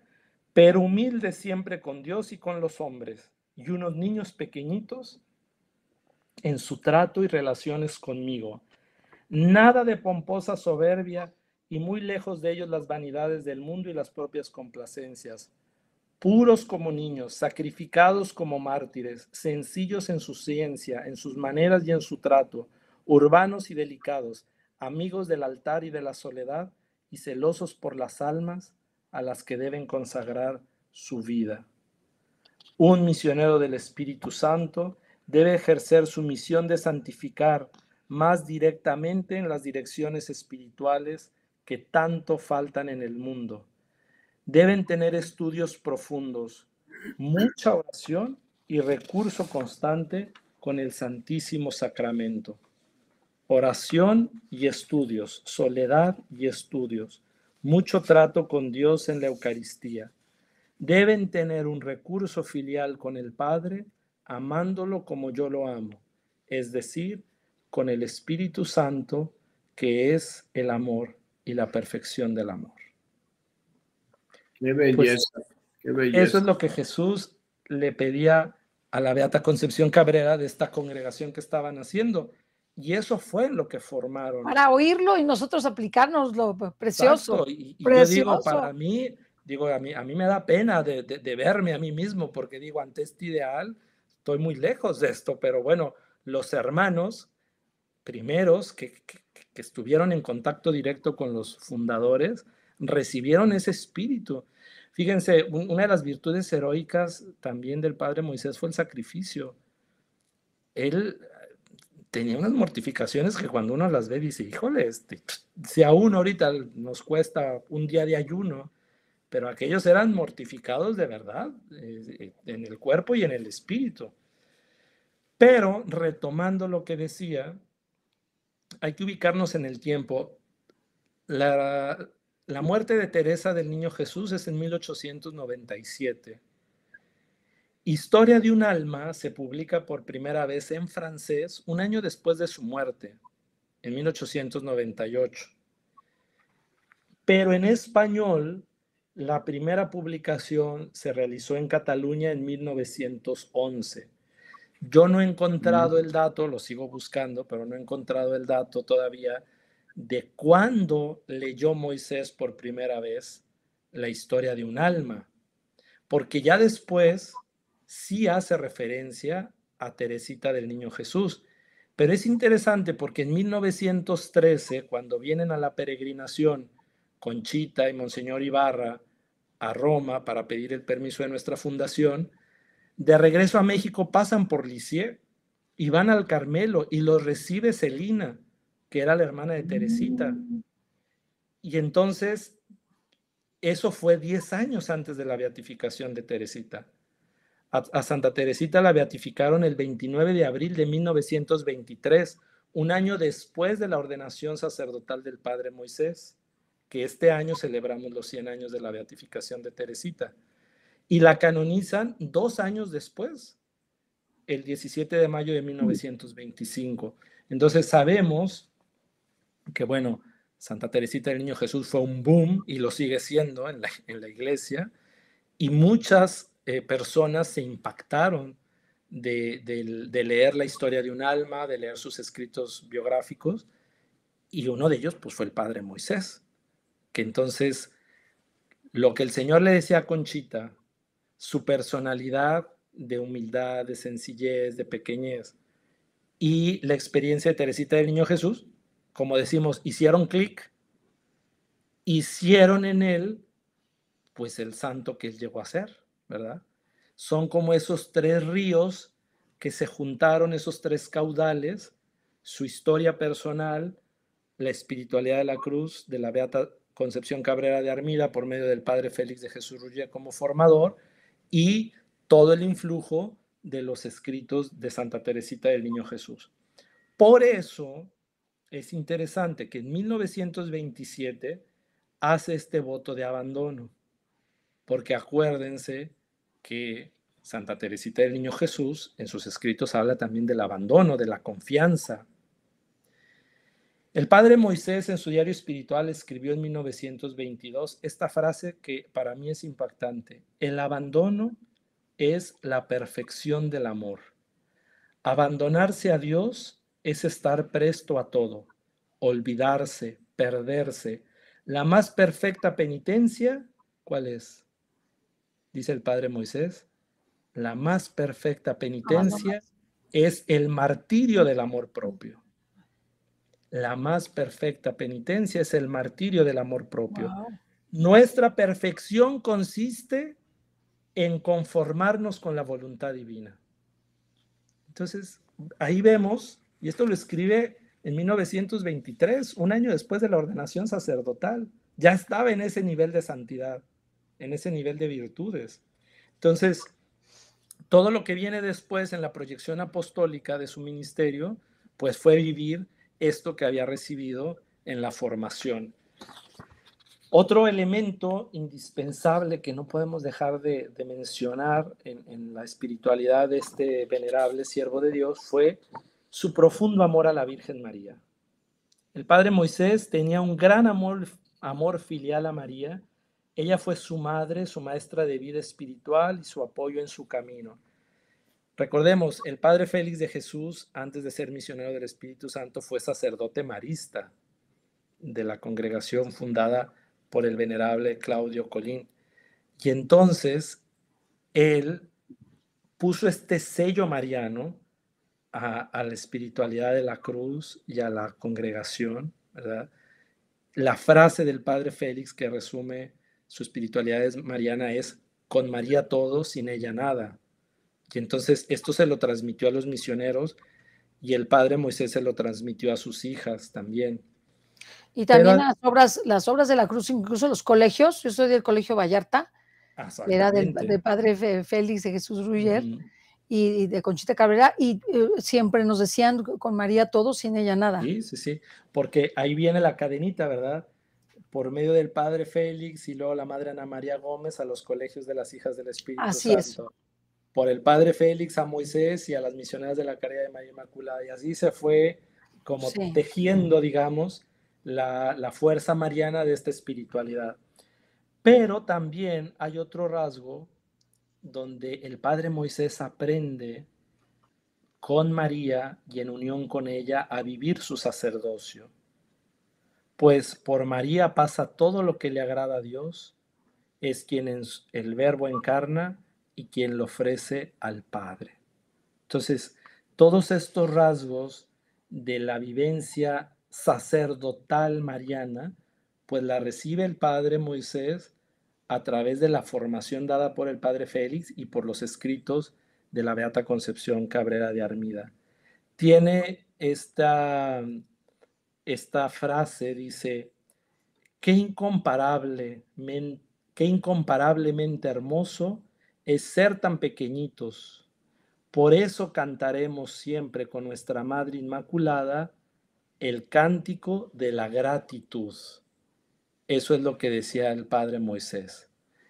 S3: pero humildes siempre con Dios y con los hombres, y unos niños pequeñitos en su trato y relaciones conmigo. Nada de pomposa soberbia y muy lejos de ellos las vanidades del mundo y las propias complacencias. Puros como niños, sacrificados como mártires, sencillos en su ciencia, en sus maneras y en su trato, urbanos y delicados amigos del altar y de la soledad y celosos por las almas a las que deben consagrar su vida. Un misionero del Espíritu Santo debe ejercer su misión de santificar más directamente en las direcciones espirituales que tanto faltan en el mundo. Deben tener estudios profundos, mucha oración y recurso constante con el Santísimo Sacramento. Oración y estudios, soledad y estudios, mucho trato con Dios en la Eucaristía. Deben tener un recurso filial con el Padre, amándolo como yo lo amo, es decir, con el Espíritu Santo, que es el amor y la perfección del amor.
S2: Qué belleza, pues, qué belleza. Eso es
S3: lo que Jesús le pedía a la Beata Concepción Cabrera de esta congregación que estaban haciendo. Y eso fue lo que formaron.
S1: Para oírlo y nosotros aplicarnos lo pues, precioso. Y, digo, para
S3: mí, digo, a mí, me da pena de, de, verme a mí mismo porque digo, ante este ideal, estoy muy lejos de esto, pero bueno, los hermanos primeros que, estuvieron en contacto directo con los fundadores recibieron ese espíritu. Fíjense, una de las virtudes heroicas también del padre Moisés fue el sacrificio. Él tenía unas mortificaciones que cuando uno las ve dice, híjole, este, si aún ahorita nos cuesta un día de ayuno, pero aquellos eran mortificados de verdad eh, en el cuerpo y en el espíritu. Pero retomando lo que decía, hay que ubicarnos en el tiempo. La, la muerte de Teresa del Niño Jesús es en 1897 Historia de un alma se publica por primera vez en francés un año después de su muerte, en 1898. Pero en español, la primera publicación se realizó en Cataluña en 1911. Yo no he encontrado mm. el dato, lo sigo buscando, pero no he encontrado el dato todavía de cuándo leyó Moisés por primera vez la historia de un alma. Porque ya después sí hace referencia a Teresita del Niño Jesús. Pero es interesante porque en 1913, cuando vienen a la peregrinación Conchita y Monseñor Ibarra a Roma para pedir el permiso de nuestra fundación, de regreso a México pasan por Lisieux y van al Carmelo y los recibe Celina, que era la hermana de Teresita. Mm. Y entonces, eso fue 10 años antes de la beatificación de Teresita. A, Santa Teresita la beatificaron el 29 de abril de 1923, un año después de la ordenación sacerdotal del Padre Moisés, que este año celebramos los 100 años de la beatificación de Teresita. Y la canonizan dos años después, el 17 de mayo de 1925. Entonces sabemos que, bueno, Santa Teresita del Niño Jesús fue un boom y lo sigue siendo en la, en la iglesia. Y muchas eh, personas se impactaron de, leer la historia de un alma, de leer sus escritos biográficos, y uno de ellos pues fue el padre Moisés, que entonces lo que el Señor le decía a Conchita, su personalidad de humildad, de sencillez, de pequeñez, y la experiencia de Teresita del Niño Jesús, como decimos, hicieron clic, hicieron en él pues el santo que él llegó a ser. ¿verdad? Son como esos tres ríos que se juntaron, esos tres caudales, su historia personal, la espiritualidad de la cruz, de la Beata Concepción Cabrera de Armida por medio del Padre Félix de Jesús Ruggier como formador y todo el influjo de los escritos de Santa Teresita del Niño Jesús. Por eso es interesante que en 1927 hace este voto de abandono, porque acuérdense que Santa Teresita del Niño Jesús en sus escritos habla también del abandono, de la confianza. El padre Moisés en su diario espiritual escribió en 1922 esta frase que para mí es impactante. El abandono es la perfección del amor. Abandonarse a Dios es estar presto a todo, olvidarse, perderse. La más perfecta penitencia, ¿cuál es? dice el padre Moisés, la más perfecta penitencia es el martirio del amor propio. La más perfecta penitencia es el martirio del amor propio. Nuestra perfección consiste en conformarnos con la voluntad divina. Entonces, ahí vemos, y esto lo escribe en 1923, un año después de la ordenación sacerdotal, ya estaba en ese nivel de santidad en ese nivel de virtudes. Entonces, todo lo que viene después en la proyección apostólica de su ministerio, pues fue vivir esto que había recibido en la formación. Otro elemento indispensable que no podemos dejar de, mencionar en, en, la espiritualidad de este venerable siervo de Dios fue su profundo amor a la Virgen María. El padre Moisés tenía un gran amor, amor filial a María ella fue su madre, su maestra de vida espiritual y su apoyo en su camino. Recordemos, el padre Félix de Jesús, antes de ser misionero del Espíritu Santo, fue sacerdote marista de la congregación fundada por el venerable Claudio Colín. Y entonces él puso este sello mariano a, la espiritualidad de la cruz y a la congregación, La frase del padre Félix que resume su espiritualidad es mariana es con María todo, sin ella nada. Y entonces esto se lo transmitió a los misioneros y el padre Moisés se lo transmitió a sus hijas también.
S1: Y también las obras, las obras de la cruz, incluso los colegios, yo soy del colegio Vallarta, era del, padre Félix de Jesús Ruyer y, de Conchita Cabrera, y eh, siempre nos decían con María todo, sin ella nada. Sí,
S3: sí, sí, porque ahí viene la cadenita, ¿verdad? por medio del padre Félix y luego la madre Ana María Gómez a los colegios de las hijas del Espíritu Así Santo. Es. Por el padre Félix a Moisés y a las misioneras de la Caridad de María Inmaculada. Y así se fue como tejiendo, digamos, la, la, fuerza mariana de esta espiritualidad. Pero también hay otro rasgo donde el padre Moisés aprende con María y en unión con ella a vivir su sacerdocio pues por María pasa todo lo que le agrada a Dios, es quien el verbo encarna y quien lo ofrece al Padre. Entonces, todos estos rasgos de la vivencia sacerdotal mariana, pues la recibe el Padre Moisés a través de la formación dada por el Padre Félix y por los escritos de la Beata Concepción Cabrera de Armida. Tiene esta esta frase dice, qué incomparablemente, qué incomparablemente hermoso es ser tan pequeñitos. Por eso cantaremos siempre con nuestra Madre Inmaculada el cántico de la gratitud. Eso es lo que decía el Padre Moisés.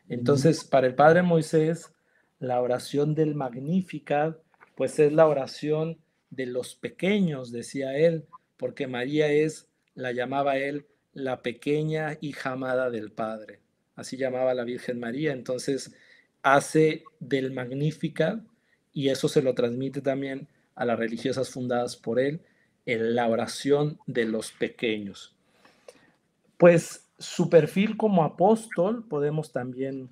S3: Entonces, para el Padre Moisés, la oración del Magnificat, pues es la oración de los pequeños, decía él, porque María es, la llamaba él, la pequeña hija amada del Padre. Así llamaba la Virgen María. Entonces hace del Magnífica, y eso se lo transmite también a las religiosas fundadas por él, en la oración de los pequeños. Pues su perfil como apóstol, podemos también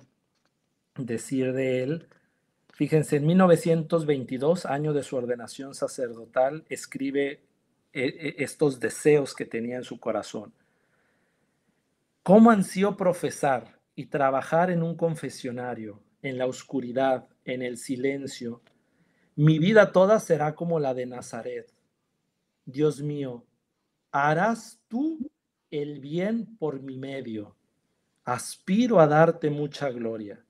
S3: decir de él, fíjense, en 1922, año de su ordenación sacerdotal, escribe e, e, estos deseos que tenía en su corazón. ¿Cómo ansió profesar y trabajar en un confesionario, en la oscuridad, en el silencio? Mi vida toda será como la de Nazaret. Dios mío, harás tú el bien por mi medio. Aspiro a darte mucha gloria.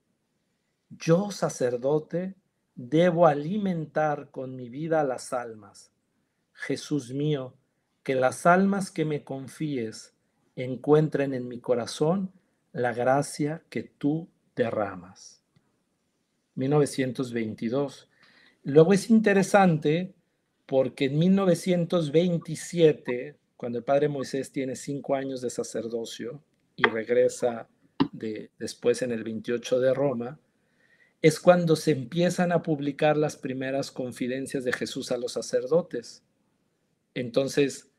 S3: Yo, sacerdote, debo alimentar con mi vida las almas Jesús mío, que las almas que me confíes encuentren en mi corazón la gracia que tú derramas. 1922. Luego es interesante porque en 1927, cuando el padre Moisés tiene cinco años de sacerdocio y regresa después en el 28 de Roma, es cuando se empiezan a publicar las primeras confidencias de Jesús a los sacerdotes. Entonces,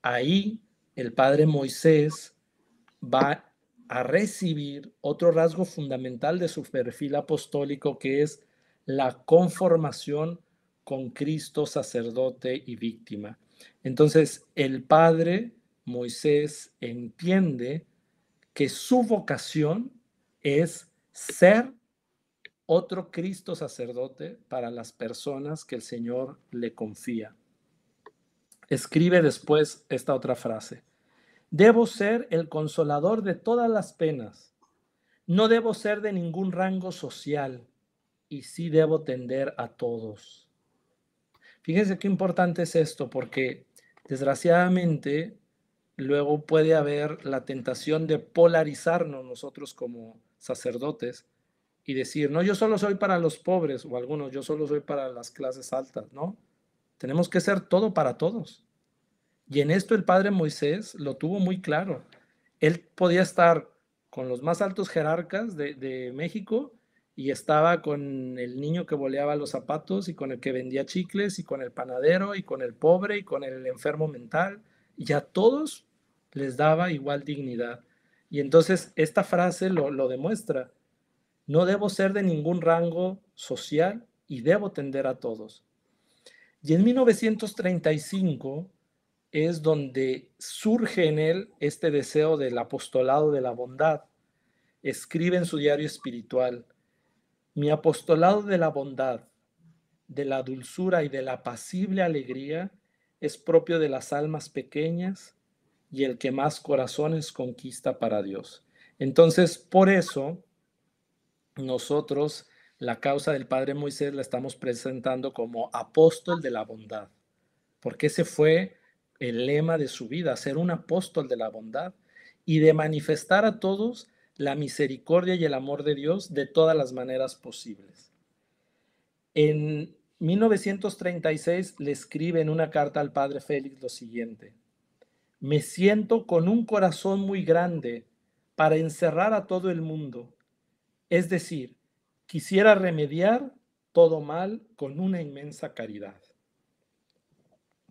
S3: ahí el padre Moisés va a recibir otro rasgo fundamental de su perfil apostólico, que es la conformación con Cristo, sacerdote y víctima. Entonces, el padre Moisés entiende que su vocación es ser otro Cristo sacerdote para las personas que el Señor le confía. Escribe después esta otra frase. Debo ser el consolador de todas las penas. No debo ser de ningún rango social y sí debo tender a todos. Fíjense qué importante es esto porque desgraciadamente luego puede haber la tentación de polarizarnos nosotros como sacerdotes y decir, no, yo solo soy para los pobres o algunos, yo solo soy para las clases altas, ¿no? Tenemos que ser todo para todos. Y en esto el padre Moisés lo tuvo muy claro. Él podía estar con los más altos jerarcas de, México y estaba con el niño que boleaba los zapatos y con el que vendía chicles y con el panadero y con el pobre y con el enfermo mental. Y a todos les daba igual dignidad. Y entonces esta frase lo, lo demuestra. No debo ser de ningún rango social y debo tender a todos. Y en 1935 es donde surge en él este deseo del apostolado de la bondad. Escribe en su diario espiritual, mi apostolado de la bondad, de la dulzura y de la apacible alegría es propio de las almas pequeñas y el que más corazones conquista para Dios. Entonces, por eso, nosotros la causa del Padre Moisés la estamos presentando como apóstol de la bondad, porque ese fue el lema de su vida, ser un apóstol de la bondad y de manifestar a todos la misericordia y el amor de Dios de todas las maneras posibles. En 1936 le escribe en una carta al padre Félix lo siguiente, me siento con un corazón muy grande para encerrar a todo el mundo, es decir, quisiera remediar todo mal con una inmensa caridad.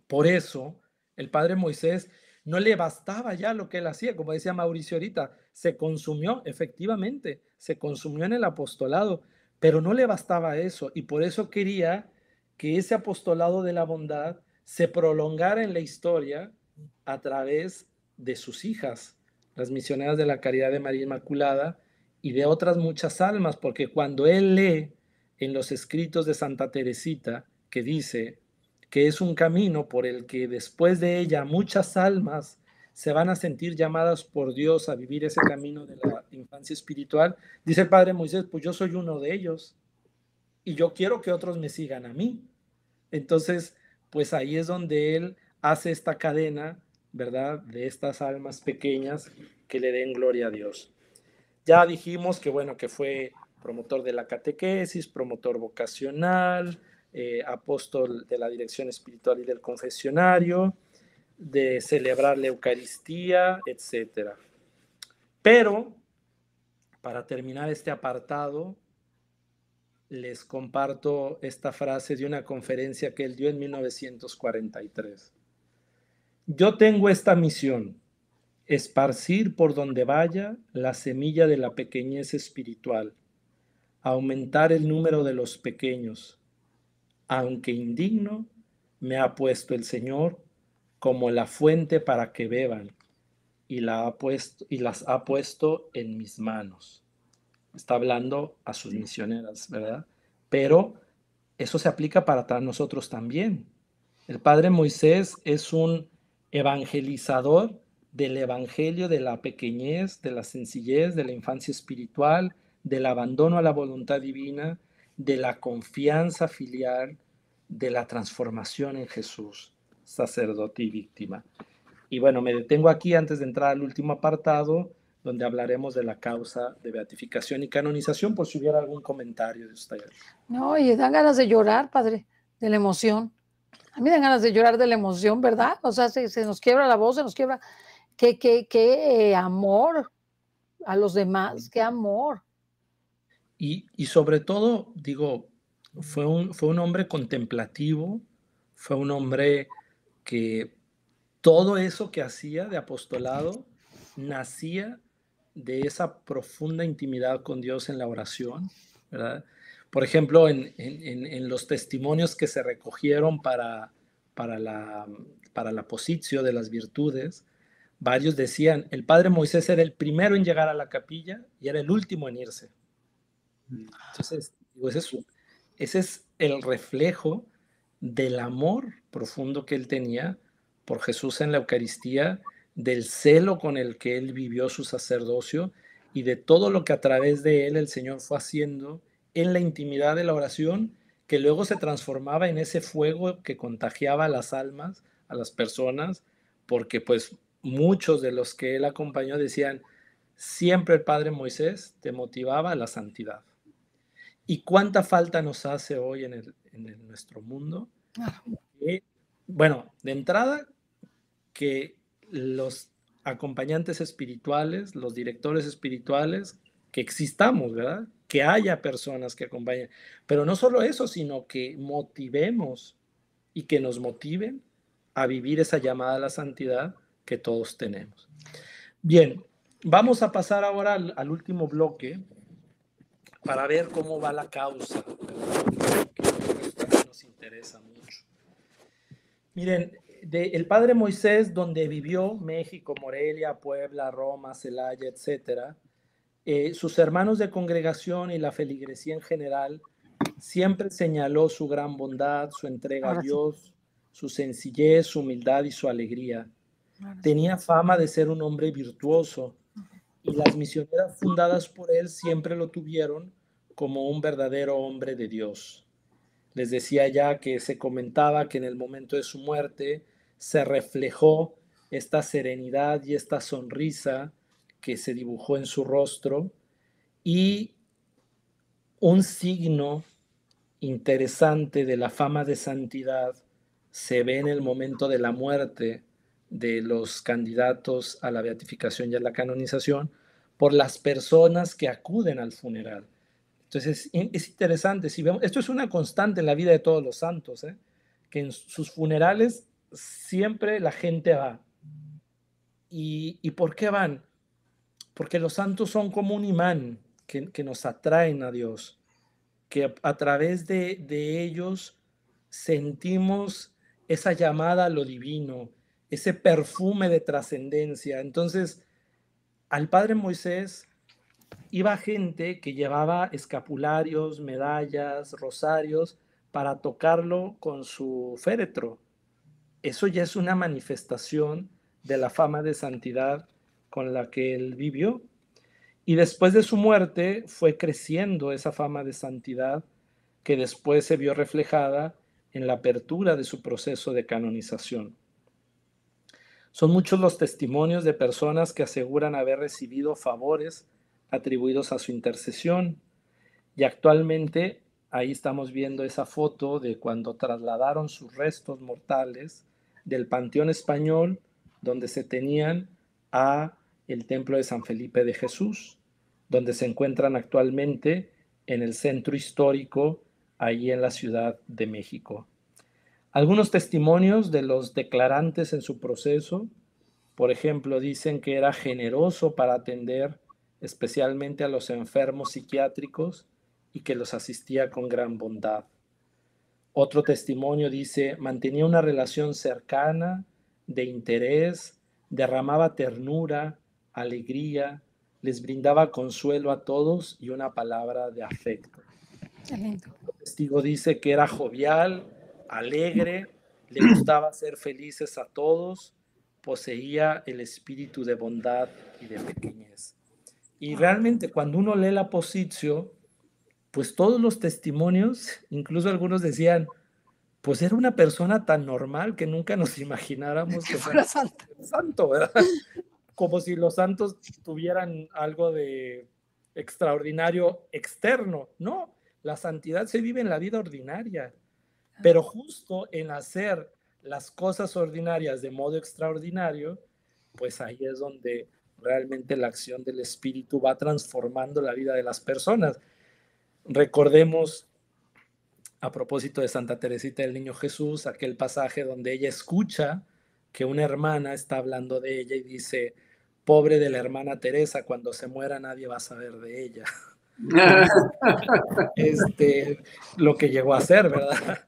S3: Por eso, el padre Moisés no le bastaba ya lo que él hacía, como decía Mauricio ahorita, se consumió, efectivamente, se consumió en el apostolado, pero no le bastaba eso y por eso quería que ese apostolado de la bondad se prolongara en la historia a través de sus hijas, las misioneras de la Caridad de María Inmaculada, y de otras muchas almas, porque cuando él lee en los escritos de Santa Teresita, que dice que es un camino por el que después de ella muchas almas se van a sentir llamadas por Dios a vivir ese camino de la infancia espiritual, dice el Padre Moisés, pues yo soy uno de ellos y yo quiero que otros me sigan a mí. Entonces, pues ahí es donde él hace esta cadena, ¿verdad? De estas almas pequeñas que le den gloria a Dios. Ya dijimos que, bueno, que fue promotor de la catequesis, promotor vocacional, eh, apóstol de la dirección espiritual y del confesionario, de celebrar la Eucaristía, etc. Pero, para terminar este apartado, les comparto esta frase de una conferencia que él dio en 1943. Yo tengo esta misión, esparcir por donde vaya la semilla de la pequeñez espiritual, aumentar el número de los pequeños. Aunque indigno, me ha puesto el Señor como la fuente para que beban y, la ha puesto, y las ha puesto en mis manos. Está hablando a sus misioneras, ¿verdad? Pero eso se aplica para nosotros también. El padre Moisés es un evangelizador del Evangelio de la pequeñez, de la sencillez, de la infancia espiritual, del abandono a la voluntad divina, de la confianza filial, de la transformación en Jesús, sacerdote y víctima. Y bueno, me detengo aquí antes de entrar al último apartado, donde hablaremos de la causa de beatificación y canonización, por si hubiera algún comentario de usted.
S1: No, y dan ganas de llorar, padre, de la emoción. A mí dan ganas de llorar de la emoción, ¿verdad? O sea, se nos quiebra la voz, se nos quiebra qué, qué, qué amor a los demás, qué amor.
S3: Y, y sobre todo, digo, fue un, fue un hombre contemplativo, fue un hombre que todo eso que hacía de apostolado nacía de esa profunda intimidad con Dios en la oración, ¿verdad? Por ejemplo, en, en, en los testimonios que se recogieron para, para, la, para la posición de las virtudes, Varios decían, el padre Moisés era el primero en llegar a la capilla y era el último en irse. Mm. Entonces, ese es el reflejo del amor profundo que él tenía por Jesús en la Eucaristía, del celo con el que él vivió su sacerdocio y de todo lo que a través de él el Señor fue haciendo en la intimidad de la oración, que luego se transformaba en ese fuego que contagiaba a las almas, a las personas, porque pues muchos de los que él acompañó decían, siempre el Padre Moisés te motivaba a la santidad. ¿Y cuánta falta nos hace hoy en, el, nuestro mundo? Ah. bueno, de entrada, que los acompañantes espirituales, los directores espirituales, que existamos, ¿verdad? Que haya personas que acompañen. Pero no solo eso, sino que motivemos y que nos motiven a vivir esa llamada a la santidad todos tenemos. Bien, vamos a pasar ahora al, último bloque para ver cómo va la causa, Miren, de, el padre Moisés, donde vivió México, Morelia, Puebla, Roma, Celaya, etcétera, eh, sus hermanos de congregación y la feligresía en general siempre señaló su gran bondad, su entrega a Dios, su sencillez, su humildad y su alegría. Tenía fama de ser un hombre virtuoso y las misioneras fundadas por él siempre lo tuvieron como un verdadero hombre de Dios. Les decía ya que se comentaba que en el momento de su muerte se reflejó esta serenidad y esta sonrisa que se dibujó en su rostro y un signo interesante de la fama de santidad se ve en el momento de la muerte de los candidatos a la beatificación y a la canonización por las personas que acuden al funeral. Entonces es, interesante, si vemos, esto es una constante en la vida de todos los santos, ¿eh? que en sus funerales siempre la gente va. ¿Y, por qué van? Porque los santos son como un imán que, nos atraen a Dios, que a, través de, de ellos sentimos esa llamada a lo divino, ese perfume de trascendencia. Entonces, al padre Moisés iba gente que llevaba escapularios, medallas, rosarios para tocarlo con su féretro. Eso ya es una manifestación de la fama de santidad con la que él vivió. Y después de su muerte fue creciendo esa fama de santidad que después se vio reflejada en la apertura de su proceso de canonización. Son muchos los testimonios de personas que aseguran haber recibido favores atribuidos a su intercesión. Y actualmente ahí estamos viendo esa foto de cuando trasladaron sus restos mortales del panteón español donde se tenían a el templo de San Felipe de Jesús, donde se encuentran actualmente en el centro histórico ahí en la Ciudad de México. Algunos testimonios de los declarantes en su proceso, por ejemplo, dicen que era generoso para atender especialmente a los enfermos psiquiátricos y que los asistía con gran bondad. Otro testimonio dice, mantenía una relación cercana, de interés, derramaba ternura, alegría, les brindaba consuelo a todos y una palabra de afecto. El testigo dice que era jovial, alegre, le gustaba ser felices a todos, poseía el espíritu de bondad y de pequeñez. Y realmente cuando uno lee la posición pues todos los testimonios, incluso algunos decían, pues era una persona tan normal que nunca nos imagináramos que fuera santo, Como si los santos tuvieran algo de extraordinario externo, ¿no? La santidad se vive en la vida ordinaria, pero justo en hacer las cosas ordinarias de modo extraordinario, pues ahí es donde realmente la acción del Espíritu va transformando la vida de las personas. Recordemos, a propósito de Santa Teresita del Niño Jesús, aquel pasaje donde ella escucha que una hermana está hablando de ella y dice, pobre de la hermana Teresa, cuando se muera nadie va a saber de ella. este, lo que llegó a ser, ¿verdad?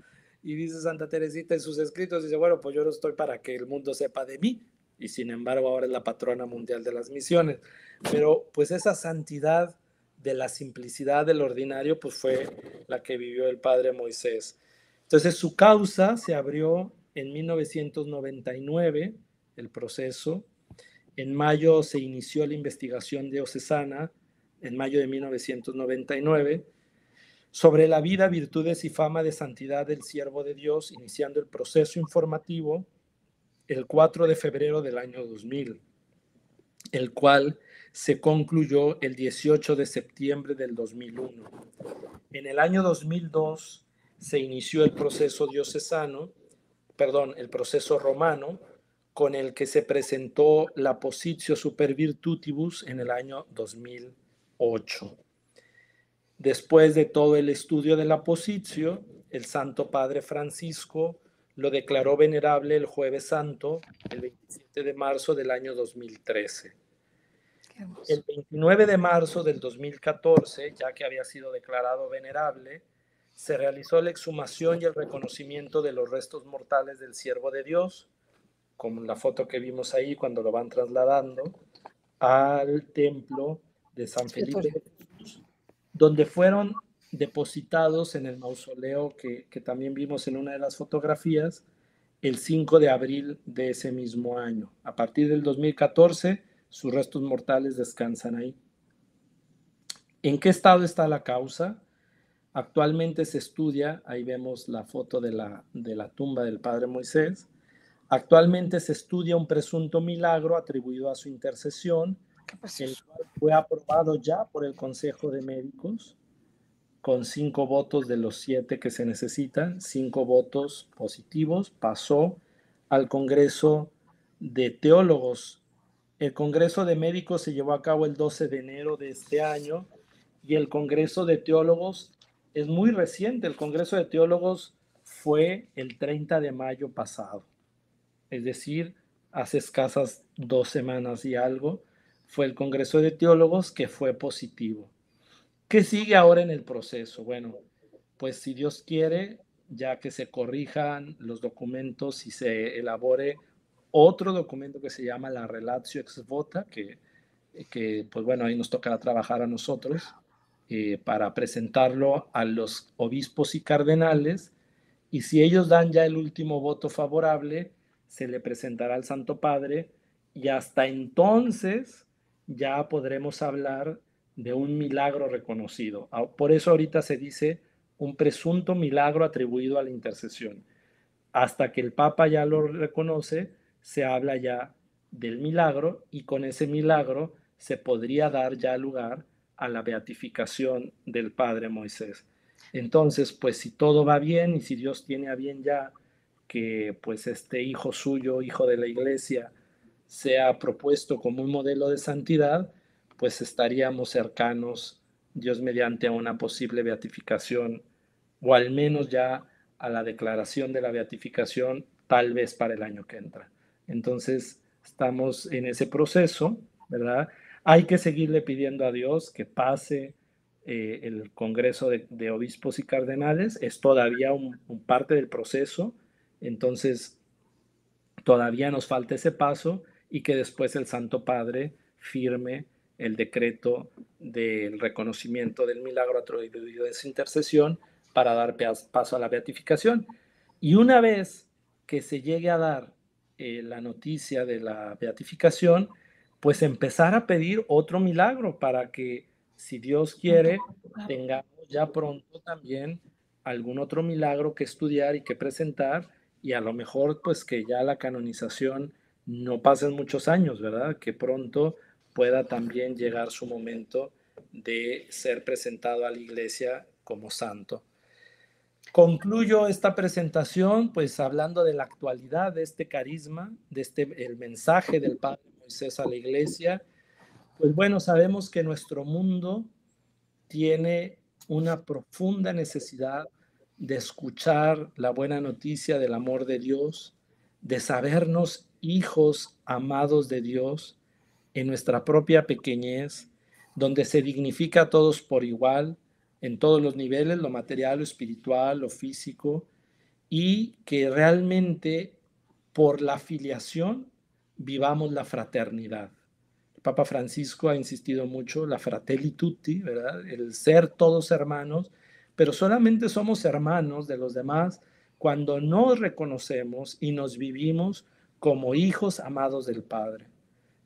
S3: Y dice Santa Teresita en sus escritos, dice, bueno, pues yo no estoy para que el mundo sepa de mí, y sin embargo ahora es la patrona mundial de las misiones. Pero pues esa santidad de la simplicidad del ordinario, pues fue la que vivió el padre Moisés. Entonces su causa se abrió en 1999, el proceso. En mayo se inició la investigación de diocesana, en mayo de 1999 sobre la vida, virtudes y fama de santidad del siervo de Dios, iniciando el proceso informativo el 4 de febrero del año 2000, el cual se concluyó el 18 de septiembre del 2001. En el año 2002 se inició el proceso diocesano, perdón, el proceso romano, con el que se presentó la Positio Super Virtutibus en el año 2008. Después de todo el estudio del aposicio, el Santo Padre Francisco lo declaró venerable el jueves santo, el 27 de marzo del año 2013. El 29 de marzo del 2014, ya que había sido declarado venerable, se realizó la exhumación y el reconocimiento de los restos mortales del siervo de Dios, como la foto que vimos ahí cuando lo van trasladando, al templo de San Felipe donde fueron depositados en el mausoleo que, también vimos en una de las fotografías el 5 de abril de ese mismo año. A partir del 2014, sus restos mortales descansan ahí. ¿En qué estado está la causa? Actualmente se estudia, ahí vemos la foto de la, de la tumba del padre Moisés, actualmente se estudia un presunto milagro atribuido a su intercesión, el cual fue aprobado ya por el Consejo de Médicos con cinco votos de los siete que se necesitan, cinco votos positivos, pasó al Congreso de Teólogos. El Congreso de Médicos se llevó a cabo el 12 de enero de este año y el Congreso de Teólogos es muy reciente. El Congreso de Teólogos fue el 30 de mayo pasado, es decir, hace escasas dos semanas y algo fue el Congreso de Teólogos que fue positivo. ¿Qué sigue ahora en el proceso? Bueno, pues si Dios quiere, ya que se corrijan los documentos y se elabore otro documento que se llama la Relatio Ex Vota, que, que pues bueno, ahí nos tocará trabajar a nosotros eh, para presentarlo a los obispos y cardenales. Y si ellos dan ya el último voto favorable, se le presentará al Santo Padre y hasta entonces ya podremos hablar de un milagro reconocido. Ah, por eso ahorita se dice un presunto milagro atribuido a la intercesión. Hasta que el Papa ya lo reconoce, se habla ya del milagro y con ese milagro se podría dar ya lugar a la beatificación del Padre Moisés. Entonces, pues si todo va bien y si Dios tiene a bien ya que pues este hijo suyo, hijo de la iglesia, sea propuesto como un modelo de santidad, pues estaríamos cercanos, Dios mediante, a una posible beatificación, o al menos ya a la declaración de la beatificación, tal vez para el año que entra. Entonces, estamos en ese proceso, ¿verdad? Hay que seguirle pidiendo a Dios que pase eh, el Congreso de, Obispos y Cardenales, es todavía un parte del proceso, entonces todavía nos falta ese paso y que después el Santo Padre firme el decreto del reconocimiento del milagro atribuido de su intercesión para dar paso a la beatificación. Y una vez que se llegue a dar eh, la noticia de la beatificación, pues empezar a pedir otro milagro para que, si Dios quiere, tengamos ya pronto también algún otro milagro que estudiar y que presentar y a lo mejor pues que ya la canonización no pasen muchos años, ¿verdad? Que pronto pueda también llegar su momento de ser presentado a la iglesia como santo. Concluyo esta presentación pues hablando de la actualidad de este carisma, de este el mensaje del Padre Moisés a la iglesia. Pues bueno, sabemos que nuestro mundo tiene una profunda necesidad de escuchar la buena noticia del amor de Dios, de sabernos hijos amados de Dios en nuestra propia pequeñez, donde se dignifica a todos por igual, en todos los niveles, lo material, lo espiritual, lo físico, y que realmente por la filiación vivamos la fraternidad. El Papa Francisco ha insistido mucho, la fratelli tutti, ¿verdad? El ser todos hermanos, pero solamente somos hermanos de los demás cuando nos reconocemos y nos vivimos como hijos amados del Padre.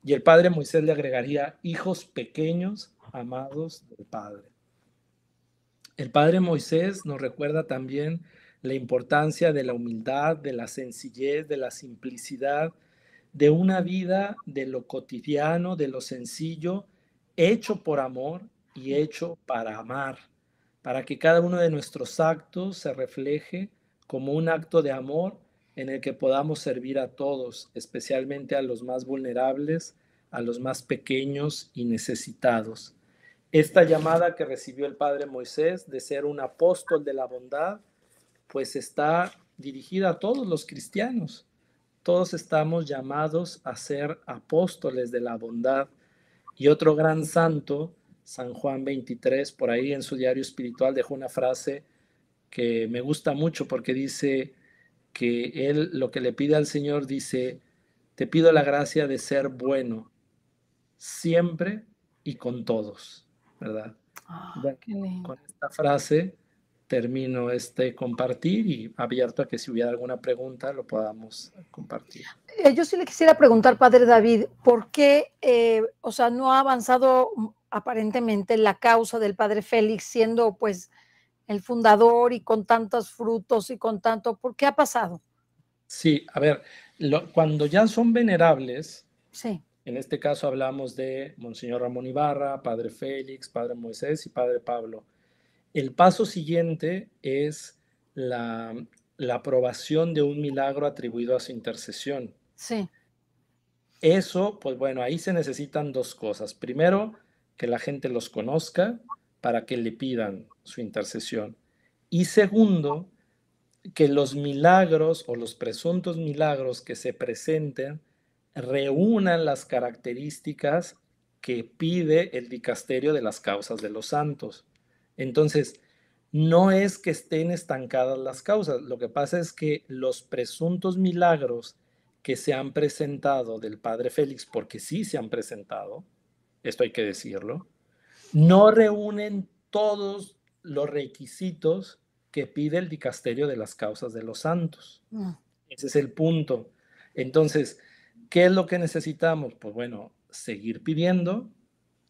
S3: Y el Padre Moisés le agregaría hijos pequeños amados del Padre. El Padre Moisés nos recuerda también la importancia de la humildad, de la sencillez, de la simplicidad, de una vida de lo cotidiano, de lo sencillo, hecho por amor y hecho para amar, para que cada uno de nuestros actos se refleje como un acto de amor en el que podamos servir a todos, especialmente a los más vulnerables, a los más pequeños y necesitados. Esta llamada que recibió el Padre Moisés de ser un apóstol de la bondad, pues está dirigida a todos los cristianos. Todos estamos llamados a ser apóstoles de la bondad. Y otro gran santo, San Juan 23, por ahí en su diario espiritual dejó una frase que me gusta mucho porque dice, que él lo que le pide al Señor dice, te pido la gracia de ser bueno siempre y con todos, ¿verdad? Ah, con esta frase termino este compartir y abierto a que si hubiera alguna pregunta lo podamos compartir.
S1: Eh, yo sí le quisiera preguntar, Padre David, ¿por qué, eh, o sea, no ha avanzado mm, aparentemente la causa del Padre Félix siendo pues el fundador y con tantos frutos y con tanto, ¿por qué ha pasado?
S3: Sí, a ver, cuando ya son venerables, sí. en este caso hablamos de Monseñor Ramón Ibarra, Padre Félix, Padre Moisés y Padre Pablo, el paso siguiente es la, la aprobación de un milagro atribuido a su intercesión. Sí. Eso, pues bueno, ahí se necesitan dos cosas. Primero, que la gente los conozca para que le pidan su intercesión. Y segundo, que los milagros o los presuntos milagros que se presenten reúnan las características que pide el dicasterio de las causas de los santos. Entonces, no es que estén estancadas las causas, lo que pasa es que los presuntos milagros que se han presentado del padre Félix, porque sí se han presentado, esto hay que decirlo, no reúnen todos los requisitos que pide el dicasterio de las causas de los santos. Mm. Ese es el punto. Entonces, ¿qué es lo que necesitamos? Pues bueno, seguir pidiendo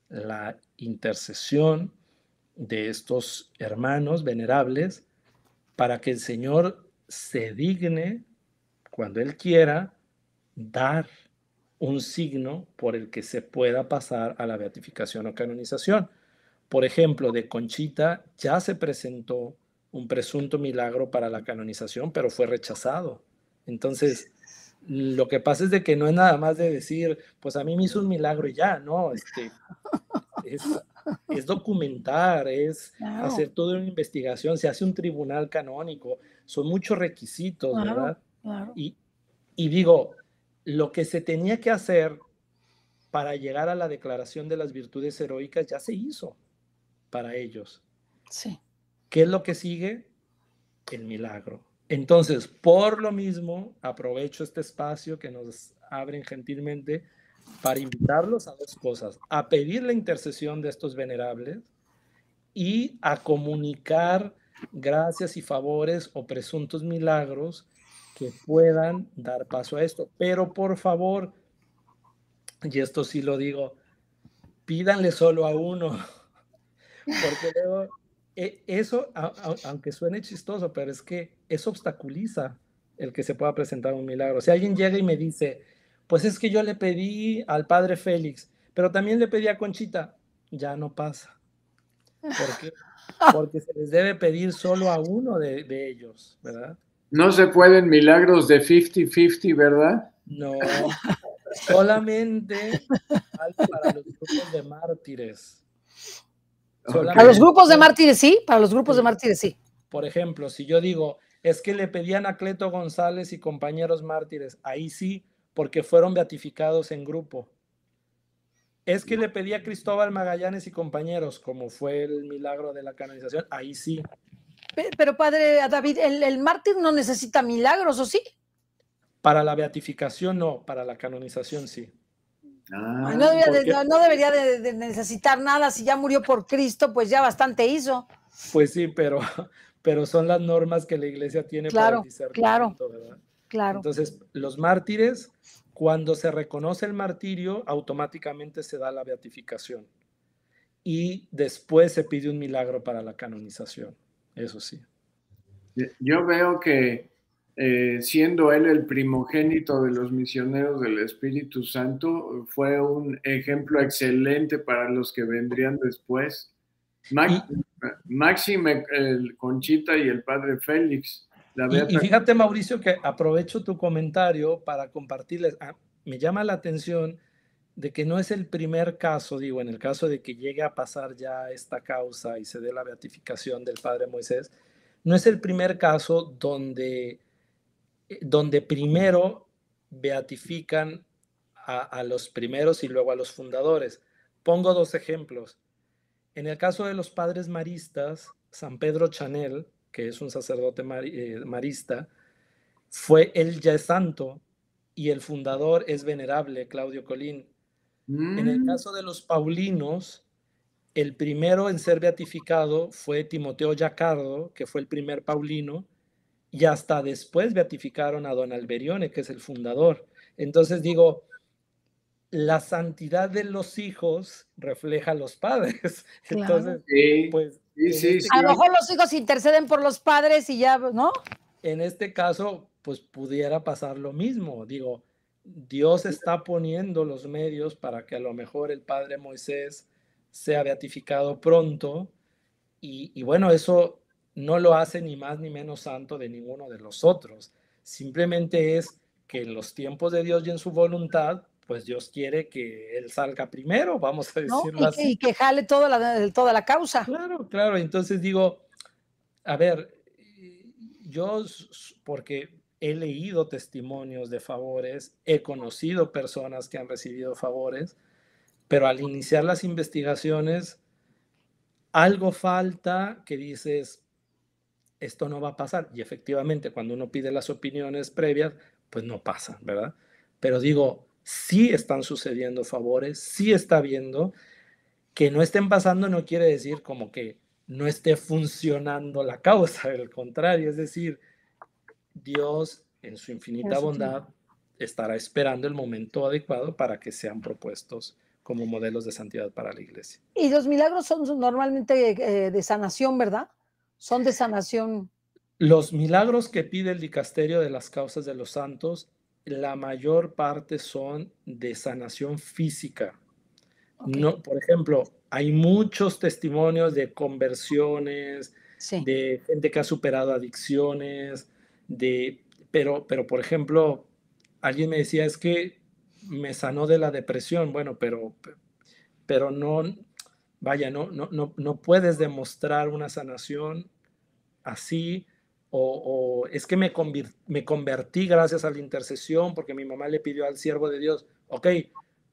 S3: la intercesión de estos hermanos venerables para que el Señor se digne, cuando Él quiera, dar un signo por el que se pueda pasar a la beatificación o canonización. Por ejemplo, de Conchita ya se presentó un presunto milagro para la canonización, pero fue rechazado. Entonces, lo que pasa es de que no es nada más de decir, pues a mí me hizo un milagro y ya, no, este, es, documentar, es hacer toda una investigación, se hace un tribunal canónico, son muchos requisitos, ¿verdad? Y, y digo, lo que se tenía que hacer para llegar a la declaración de las virtudes heroicas ya se hizo para ellos. Sí. ¿Qué es lo que sigue? El milagro. Entonces, por lo mismo, aprovecho este espacio que nos abren gentilmente para invitarlos a dos cosas, a pedir la intercesión de estos venerables y a comunicar gracias y favores o presuntos milagros que puedan dar paso a esto. Pero por favor, y esto sí lo digo, pídanle solo a uno. Porque eh, eso, aunque suene chistoso, pero es que eso obstaculiza el que se pueda presentar un milagro. Si alguien llega y me dice, pues es que yo le pedí al padre Félix, pero también le pedí a Conchita, ya no pasa. Porque se les debe pedir solo a uno de, de ellos, ¿verdad?
S2: No se pueden milagros de 50-50, ¿verdad?
S3: No, solamente para los grupos de mártires. A los grupos
S1: de mártires sí, para los grupos de mártires sí.
S3: Por ejemplo, si yo digo, es que le pedían a Cleto González y compañeros mártires, ahí sí, porque fueron beatificados en grupo. Es que le pedía a Cristóbal Magallanes y compañeros, como fue el milagro de la canonización, ahí sí.
S1: Pero padre David, el mártir no necesita milagros, ¿o sí?
S3: Para la beatificación no, para la canonización sí. Ah, no, debería, no, debería
S1: de, necesitar nada, si ya murió por Cristo, pues ya bastante hizo.
S3: Pues sí, pero, pero son las normas que la iglesia tiene claro, para el claro, Claro. Entonces, los mártires, cuando se reconoce el martirio, automáticamente se da la beatificación. Y después se pide un milagro para la canonización, eso sí.
S2: Yo veo que eh, siendo él el primogénito de los misioneros del Espíritu Santo, fue un ejemplo excelente para los que vendrían después. Máximo, el Conchita y el padre Félix. y, fíjate,
S3: Mauricio, que aprovecho tu comentario para compartirles. Ah, me llama la atención de que no es el primer caso, digo, en el caso de que llegue a pasar ya esta causa y se dé la beatificación del padre Moisés, no es el primer caso donde donde primero beatifican a, los primeros y luego a los fundadores. Pongo dos ejemplos. En el caso de los padres maristas, San Pedro Chanel, que es un sacerdote eh, marista, fue él ya es santo y el fundador es venerable, Claudio Colín. En el mm. caso de los paulinos, el primero en ser beatificado fue Timoteo jacardo que fue el primer paulino, y hasta después beatificaron a don Alberione, que es el fundador. Entonces digo, la santidad de los hijos refleja a los padres. Entonces, pues, este a lo mejor
S1: los hijos interceden por los padres y ya, ¿no?
S3: En este caso, pues pudiera pasar lo mismo. Digo, Dios está poniendo los medios para que a lo mejor el padre Moisés sea beatificado pronto. y bueno, eso no lo hace ni más ni menos santo de ninguno de los otros. Simplemente es que en los tiempos de Dios y en su voluntad, pues Dios quiere que él salga primero, vamos a decirlo así. Y
S1: que jale toda toda la causa. Claro,
S3: claro. Entonces digo, a ver, yo, porque he leído testimonios de favores, he conocido personas que han recibido favores, pero al iniciar las investigaciones, algo falta que dices, esto no va a pasar. Y efectivamente, cuando uno pide las opiniones previas, pues no pasa, ¿verdad? Pero digo, sí están sucediendo favores, sí está viendo. Que no estén pasando no quiere decir como que no esté funcionando la causa, al contrario, es decir, Dios en su infinita bondad estará esperando el momento adecuado para que sean propuestos como modelos de santidad para la iglesia.
S1: Y los milagros son normalmente eh, de sanación, ¿verdad? Son de sanación.
S3: Los milagros que pide el dicasterio de las causas de los santos, la mayor parte son de sanación física. No, por ejemplo, hay muchos testimonios de conversiones, de gente que ha superado adicciones, de, pero, pero por ejemplo, alguien me decía es que me sanó de la depresión, bueno, pero, pero no, Vaya, no, no, no, puedes demostrar una sanación así. O, es que me, me convertí gracias a la intercesión porque mi mamá le pidió al siervo de Dios. Ok,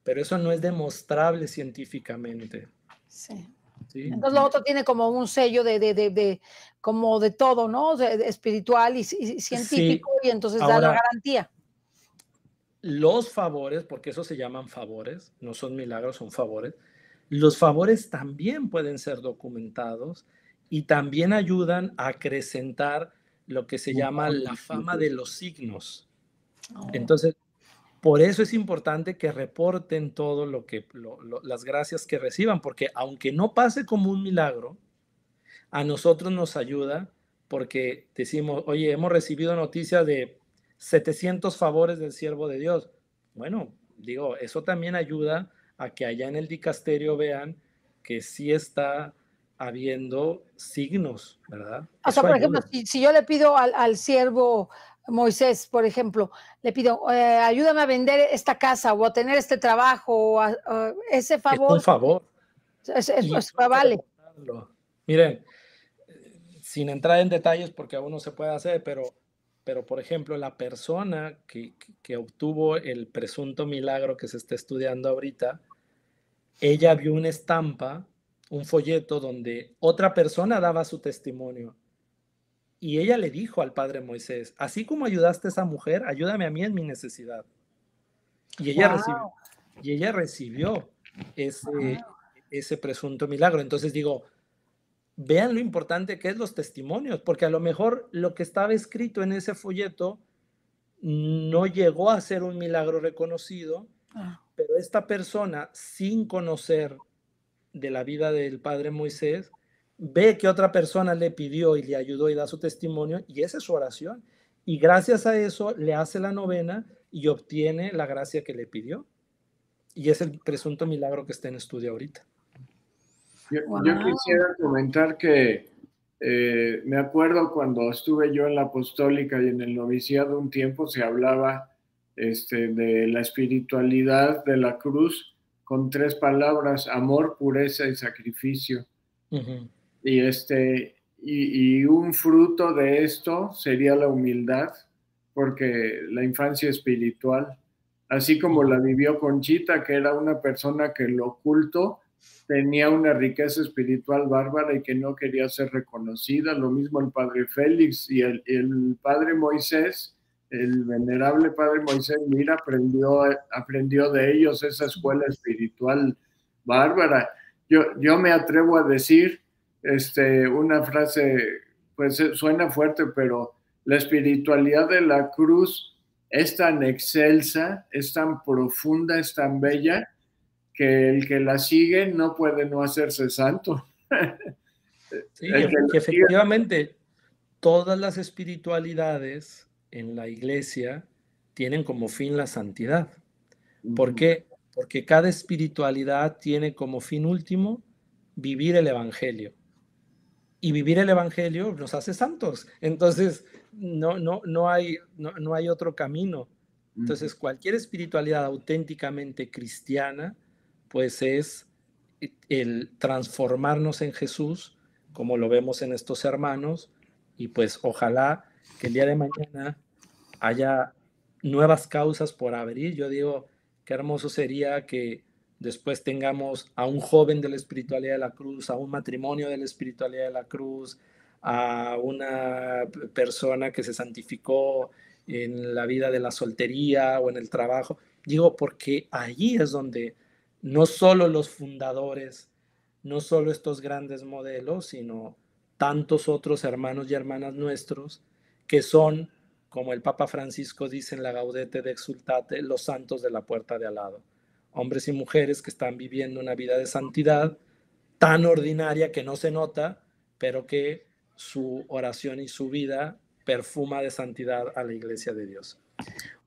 S3: pero eso no es demostrable científicamente. Sí.
S2: Entonces lo
S1: otro tiene como un sello de, de, como de todo, ¿no? espiritual y, científico y entonces da la garantía.
S3: Los favores, porque eso se llaman favores, no son milagros, son favores. Los favores también pueden ser documentados y también ayudan a acrecentar lo que se llama la fama de los signos. Oh. Entonces, por eso es importante que reporten todo lo que las gracias que reciban, porque aunque no pase como un milagro, a nosotros nos ayuda porque decimos, oye, hemos recibido noticia de 700 favores del siervo de Dios. Bueno, digo, eso también ayuda a que allá en el dicasterio vean que sí está habiendo signos, ¿verdad? O sea, por ejemplo,
S1: si, yo le pido al, siervo Moisés, por ejemplo, le pido, eh, ayúdame a vender esta casa o a tener este trabajo, o ese favor. Es un
S3: favor. Es, vale. Miren, eh, sin entrar en detalles porque aún no se puede hacer, pero pero por ejemplo, la persona que, obtuvo el presunto milagro que se está estudiando ahorita, ella vio una estampa, un folleto donde otra persona daba su testimonio. Y ella le dijo al padre Moisés, así como ayudaste a esa mujer, ayúdame a mí en mi necesidad. Y ella, recibió, y ella recibió ese, ese presunto milagro. Entonces digo, vean lo importante que es los testimonios, porque a lo mejor lo que estaba escrito en ese folleto no llegó a ser un milagro reconocido, ah. pero esta persona, sin conocer de la vida del padre Moisés, ve que otra persona le pidió y le ayudó y da su testimonio, y esa es su oración. Y gracias a eso le hace la novena y obtiene la gracia que le pidió. Y es el presunto milagro que está en estudio ahorita.
S2: Yo, quisiera comentar que eh, me acuerdo cuando estuve yo en la apostólica y en el noviciado un tiempo se hablaba este, de la espiritualidad de la cruz con tres palabras, amor, pureza y sacrificio. Y, este, y, un fruto de esto sería la humildad, porque la infancia espiritual, así como la vivió Conchita, que era una persona que lo oculto tenía una riqueza espiritual bárbara y que no quería ser reconocida, lo mismo el padre Félix y el, padre Moisés, el venerable padre Moisés, mira, aprendió, aprendió de ellos esa escuela espiritual bárbara. Yo, yo me atrevo a decir este, una frase, pues eh, suena fuerte, pero la espiritualidad de la cruz es tan excelsa, es tan profunda, es tan bella, que el que la sigue no puede no hacerse santo.
S3: sí, efectivamente, todas las espiritualidades en la iglesia tienen como fin la santidad. ¿Por qué? Porque cada espiritualidad tiene como fin último vivir el Evangelio. Y vivir el Evangelio nos hace santos. Entonces, no, no, no, hay, no, no hay otro camino. Entonces, cualquier espiritualidad auténticamente cristiana pues es el transformarnos en Jesús, como lo vemos en estos hermanos, y pues ojalá que el día de mañana haya nuevas causas por abrir. Yo digo, qué hermoso sería que después tengamos a un joven de la espiritualidad de la cruz, a un matrimonio de la espiritualidad de la cruz, a una persona que se santificó en la vida de la soltería o en el trabajo. Digo, porque allí es donde no solo los fundadores, no solo estos grandes modelos, sino tantos otros hermanos y hermanas nuestros que son, como el Papa Francisco dice en la Gaudete de Exultate, los santos de la puerta de al lado. Hombres y mujeres que están viviendo una vida de santidad tan ordinaria que no se nota, pero que su oración y su vida perfuma de santidad a la iglesia de Dios.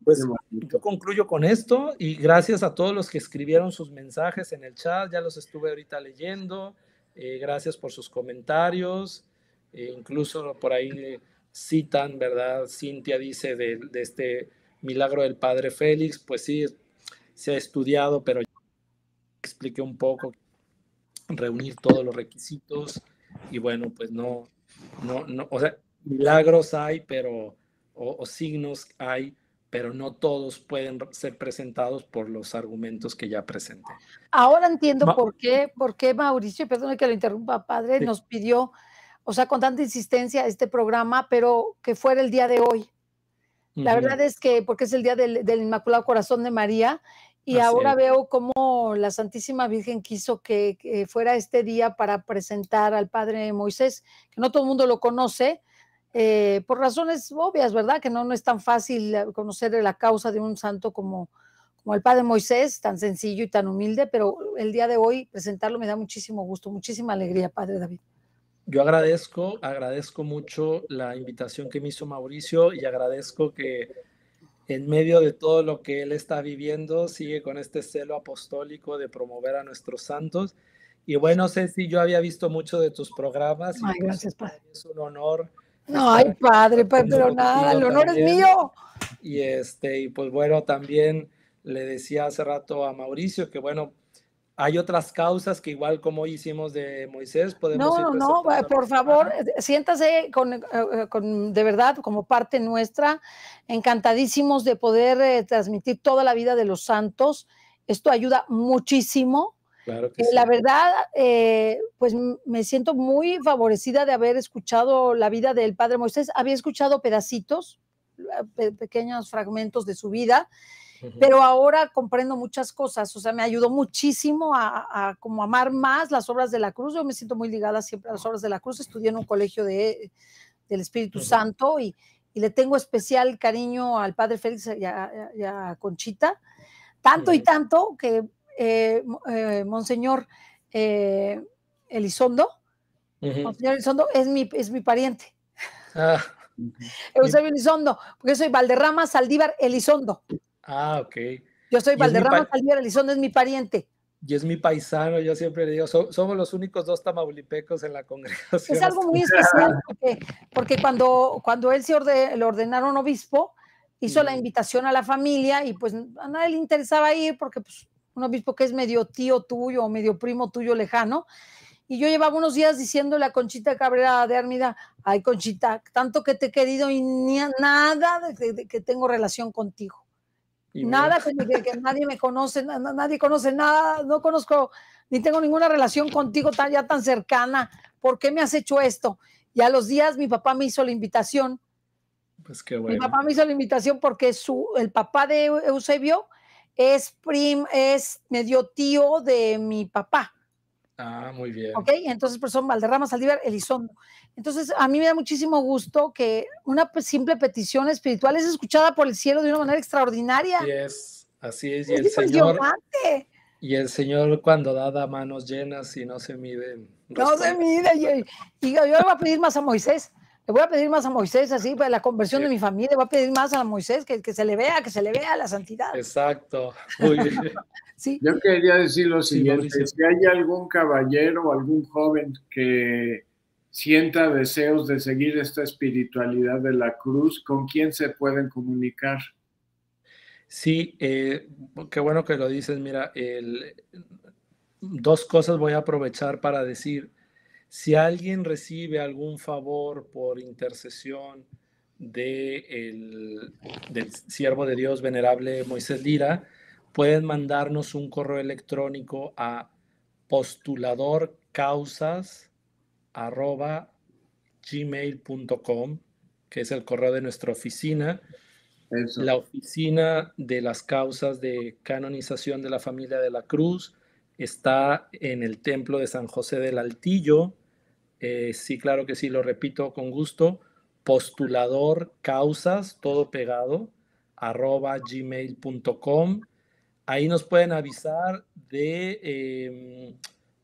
S3: Pues yo concluyo con esto y gracias a todos los que escribieron sus mensajes en el chat, ya los estuve ahorita leyendo, eh, gracias por sus comentarios, eh, incluso por ahí citan, ¿verdad? Cintia dice de, este milagro del padre Félix, pues sí, se ha estudiado, pero expliqué un poco, reunir todos los requisitos y bueno, pues no, no, no, o sea, milagros hay, pero, o signos hay, pero no todos pueden ser presentados por los argumentos que ya presenté.
S1: Ahora entiendo por, qué, por qué Mauricio, perdón que lo interrumpa, padre, nos pidió, o sea, con tanta insistencia este programa, pero que fuera el día de hoy. La verdad es que, porque es el día del, Inmaculado Corazón de María, y ahora veo cómo la Santísima Virgen quiso que fuera este día para presentar al Padre Moisés, que no todo el mundo lo conoce, eh, por razones obvias, ¿verdad? Que no, no es tan fácil eh, conocer la causa de un santo como, como el Padre Moisés, tan sencillo y tan humilde, pero el día de hoy presentarlo me da muchísimo gusto, muchísima alegría, Padre David.
S3: Yo agradezco, agradezco mucho la invitación que me hizo Mauricio y agradezco que en medio de todo lo que él está viviendo, sigue con este celo apostólico de promover a nuestros santos. Y bueno, Ceci, yo había visto mucho de tus programas. Ay, y pues gracias, padre. Es un honor no, este, ay,
S1: padre, pues, pero nada, el honor es mío.
S3: Y este, y pues bueno, también le decía hace rato a Mauricio que bueno, hay otras causas que igual como hoy hicimos de Moisés, podemos... No, no,
S1: no, por favor, eh, siéntase con, eh, eh, con, de verdad como parte nuestra, encantadísimos de poder transmitir toda la vida de los santos. Esto ayuda muchísimo eh, la verdad, eh, pues me siento muy favorecida de haber escuchado la vida del padre Moisés. Había escuchado pedacitos, ah, pequeños fragmentos de su vida, pero ahora comprendo muchas cosas. O sea, me ayudó muchísimo a, como amar más las obras de la cruz. Yo me siento muy ligada siempre a las obras de la cruz. Estudié en un colegio de, del Espíritu Santo y, le tengo especial cariño al padre Félix y a Conchita tanto y tanto que eh, eh, Monseñor eh, Elizondo, Monseñor Elizondo es mi, es mi pariente.
S3: Ah.
S1: Elizondo, porque soy Valderrama Saldívar Elizondo.
S3: Ah, ok. Yo soy Valderrama
S1: Saldívar Elizondo, es mi pariente.
S3: Y es mi paisano, yo siempre le digo, somos los únicos dos tamaulipecos en la congregación. Es algo muy especial
S1: porque, cuando, cuando él se le ordenaron obispo, hizo la invitación a la familia y pues a nadie le interesaba ir porque pues, un obispo que es medio tío tuyo o medio primo tuyo lejano. Y yo llevaba unos días diciéndole a Conchita Cabrera de Armida, ay Conchita, tanto que te he querido y nada de, que tengo relación contigo. nada que, que, nadie me conoce, nadie conoce nada, no conozco, ni tengo ninguna relación contigo tan, ya tan cercana. ¿Por qué me has hecho esto? Y a los días mi papá me hizo la invitación.
S3: Pues qué bueno. Mi papá
S1: me hizo la invitación porque su, el papá de Eusebio es, prim, es medio tío de mi papá.
S3: Ah, muy bien. Ok,
S1: entonces, por pues, son Valderrama, Saldívar, Elizondo. Entonces, a mí me da muchísimo gusto que una simple petición espiritual es escuchada por el cielo de una manera extraordinaria. Así
S3: es, así es. Y el Señor, y el Señor cuando da, da manos llenas y no se mide. No se
S1: mide. Y, y yo le voy a pedir más a Moisés. Le voy a pedir más a Moisés, así, para la conversión de mi familia, voy a pedir más a Moisés, que, que, se le vea, que se le vea la santidad.
S2: Exacto. Yo quería decir lo siguiente, si hay algún caballero, o algún joven que sienta deseos de seguir esta espiritualidad de la cruz, ¿con quién se pueden comunicar? Sí, eh,
S3: qué bueno que lo dices. Mira, dos cosas voy a aprovechar para decir. Si alguien recibe algún favor por intercesión del siervo de Dios, venerable Moisés Lira, pueden mandarnos un correo electrónico a postuladorcausas.gmail.com, que es el correo de nuestra oficina. La oficina de las causas de canonización de la familia de la Cruz está en el templo de San José del Altillo, eh, sí, claro que sí, lo repito con gusto. Postulador causas, todo pegado, arroba gmail.com. Ahí nos pueden avisar de em,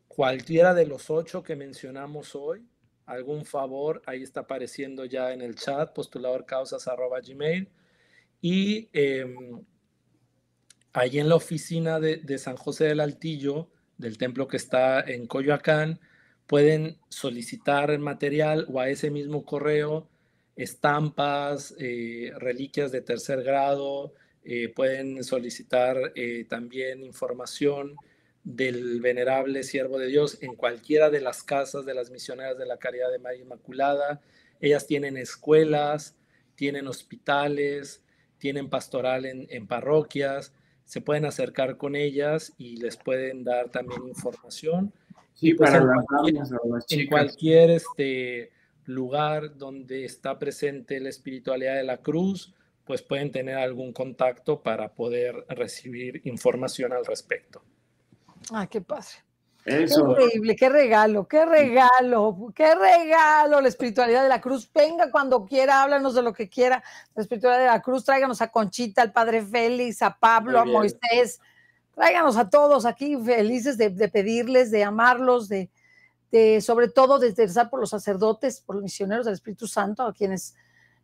S3: cualquiera de los ocho que mencionamos hoy. Algún favor, ahí está apareciendo ya en el chat, postulador causas, arroba gmail. Y em, ahí en la oficina de San José del Altillo, del templo que está en Coyoacán, pueden solicitar el material o a ese mismo correo estampas, eh, reliquias de tercer grado, eh, pueden solicitar eh, también información del venerable siervo de Dios en cualquiera de las casas de las misioneras de la Caridad de María Inmaculada. Ellas tienen escuelas, tienen hospitales, tienen pastoral en, en parroquias, se pueden acercar con ellas y les pueden dar también información Sí, pues, para en, cualquier, en cualquier este, lugar donde está presente la espiritualidad de la cruz, pues pueden tener algún contacto para poder recibir información al respecto. Ah, qué padre. Eso. Qué
S1: increíble, qué regalo, qué regalo, qué regalo la espiritualidad de la cruz. Venga cuando quiera, háblanos de lo que quiera. La espiritualidad de la cruz, tráiganos a Conchita, al Padre Félix, a Pablo, a Moisés, tráiganos a todos aquí felices de, pedirles, de amarlos, de, de, sobre todo de interesar por los sacerdotes, por los misioneros del Espíritu Santo, a quienes,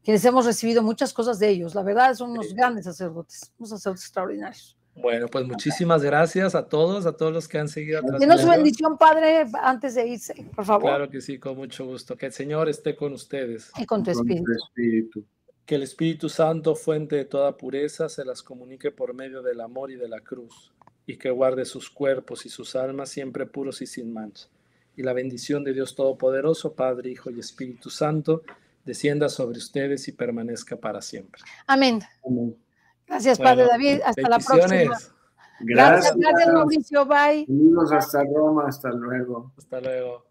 S1: quienes hemos recibido muchas cosas de ellos. La verdad, son unos grandes sacerdotes, unos sacerdotes extraordinarios.
S3: Bueno, pues muchísimas gracias a todos, a todos los que han seguido. Denos su bendición,
S1: Padre, antes de irse, por favor. Claro
S3: que sí, con mucho gusto. Que el Señor esté con ustedes. Y Con tu espíritu. Que el Espíritu Santo, fuente de toda pureza, se las comunique por medio del amor y de la cruz y que guarde sus cuerpos y sus almas siempre puros y sin mancha. Y la bendición de Dios Todopoderoso, Padre, Hijo y Espíritu Santo, descienda sobre ustedes y permanezca para siempre.
S1: Amén. Gracias, Padre David. Hasta la próxima.
S2: Gracias. Gracias, Mauricio.
S1: Bye. hasta
S2: Roma. Hasta luego. Hasta luego.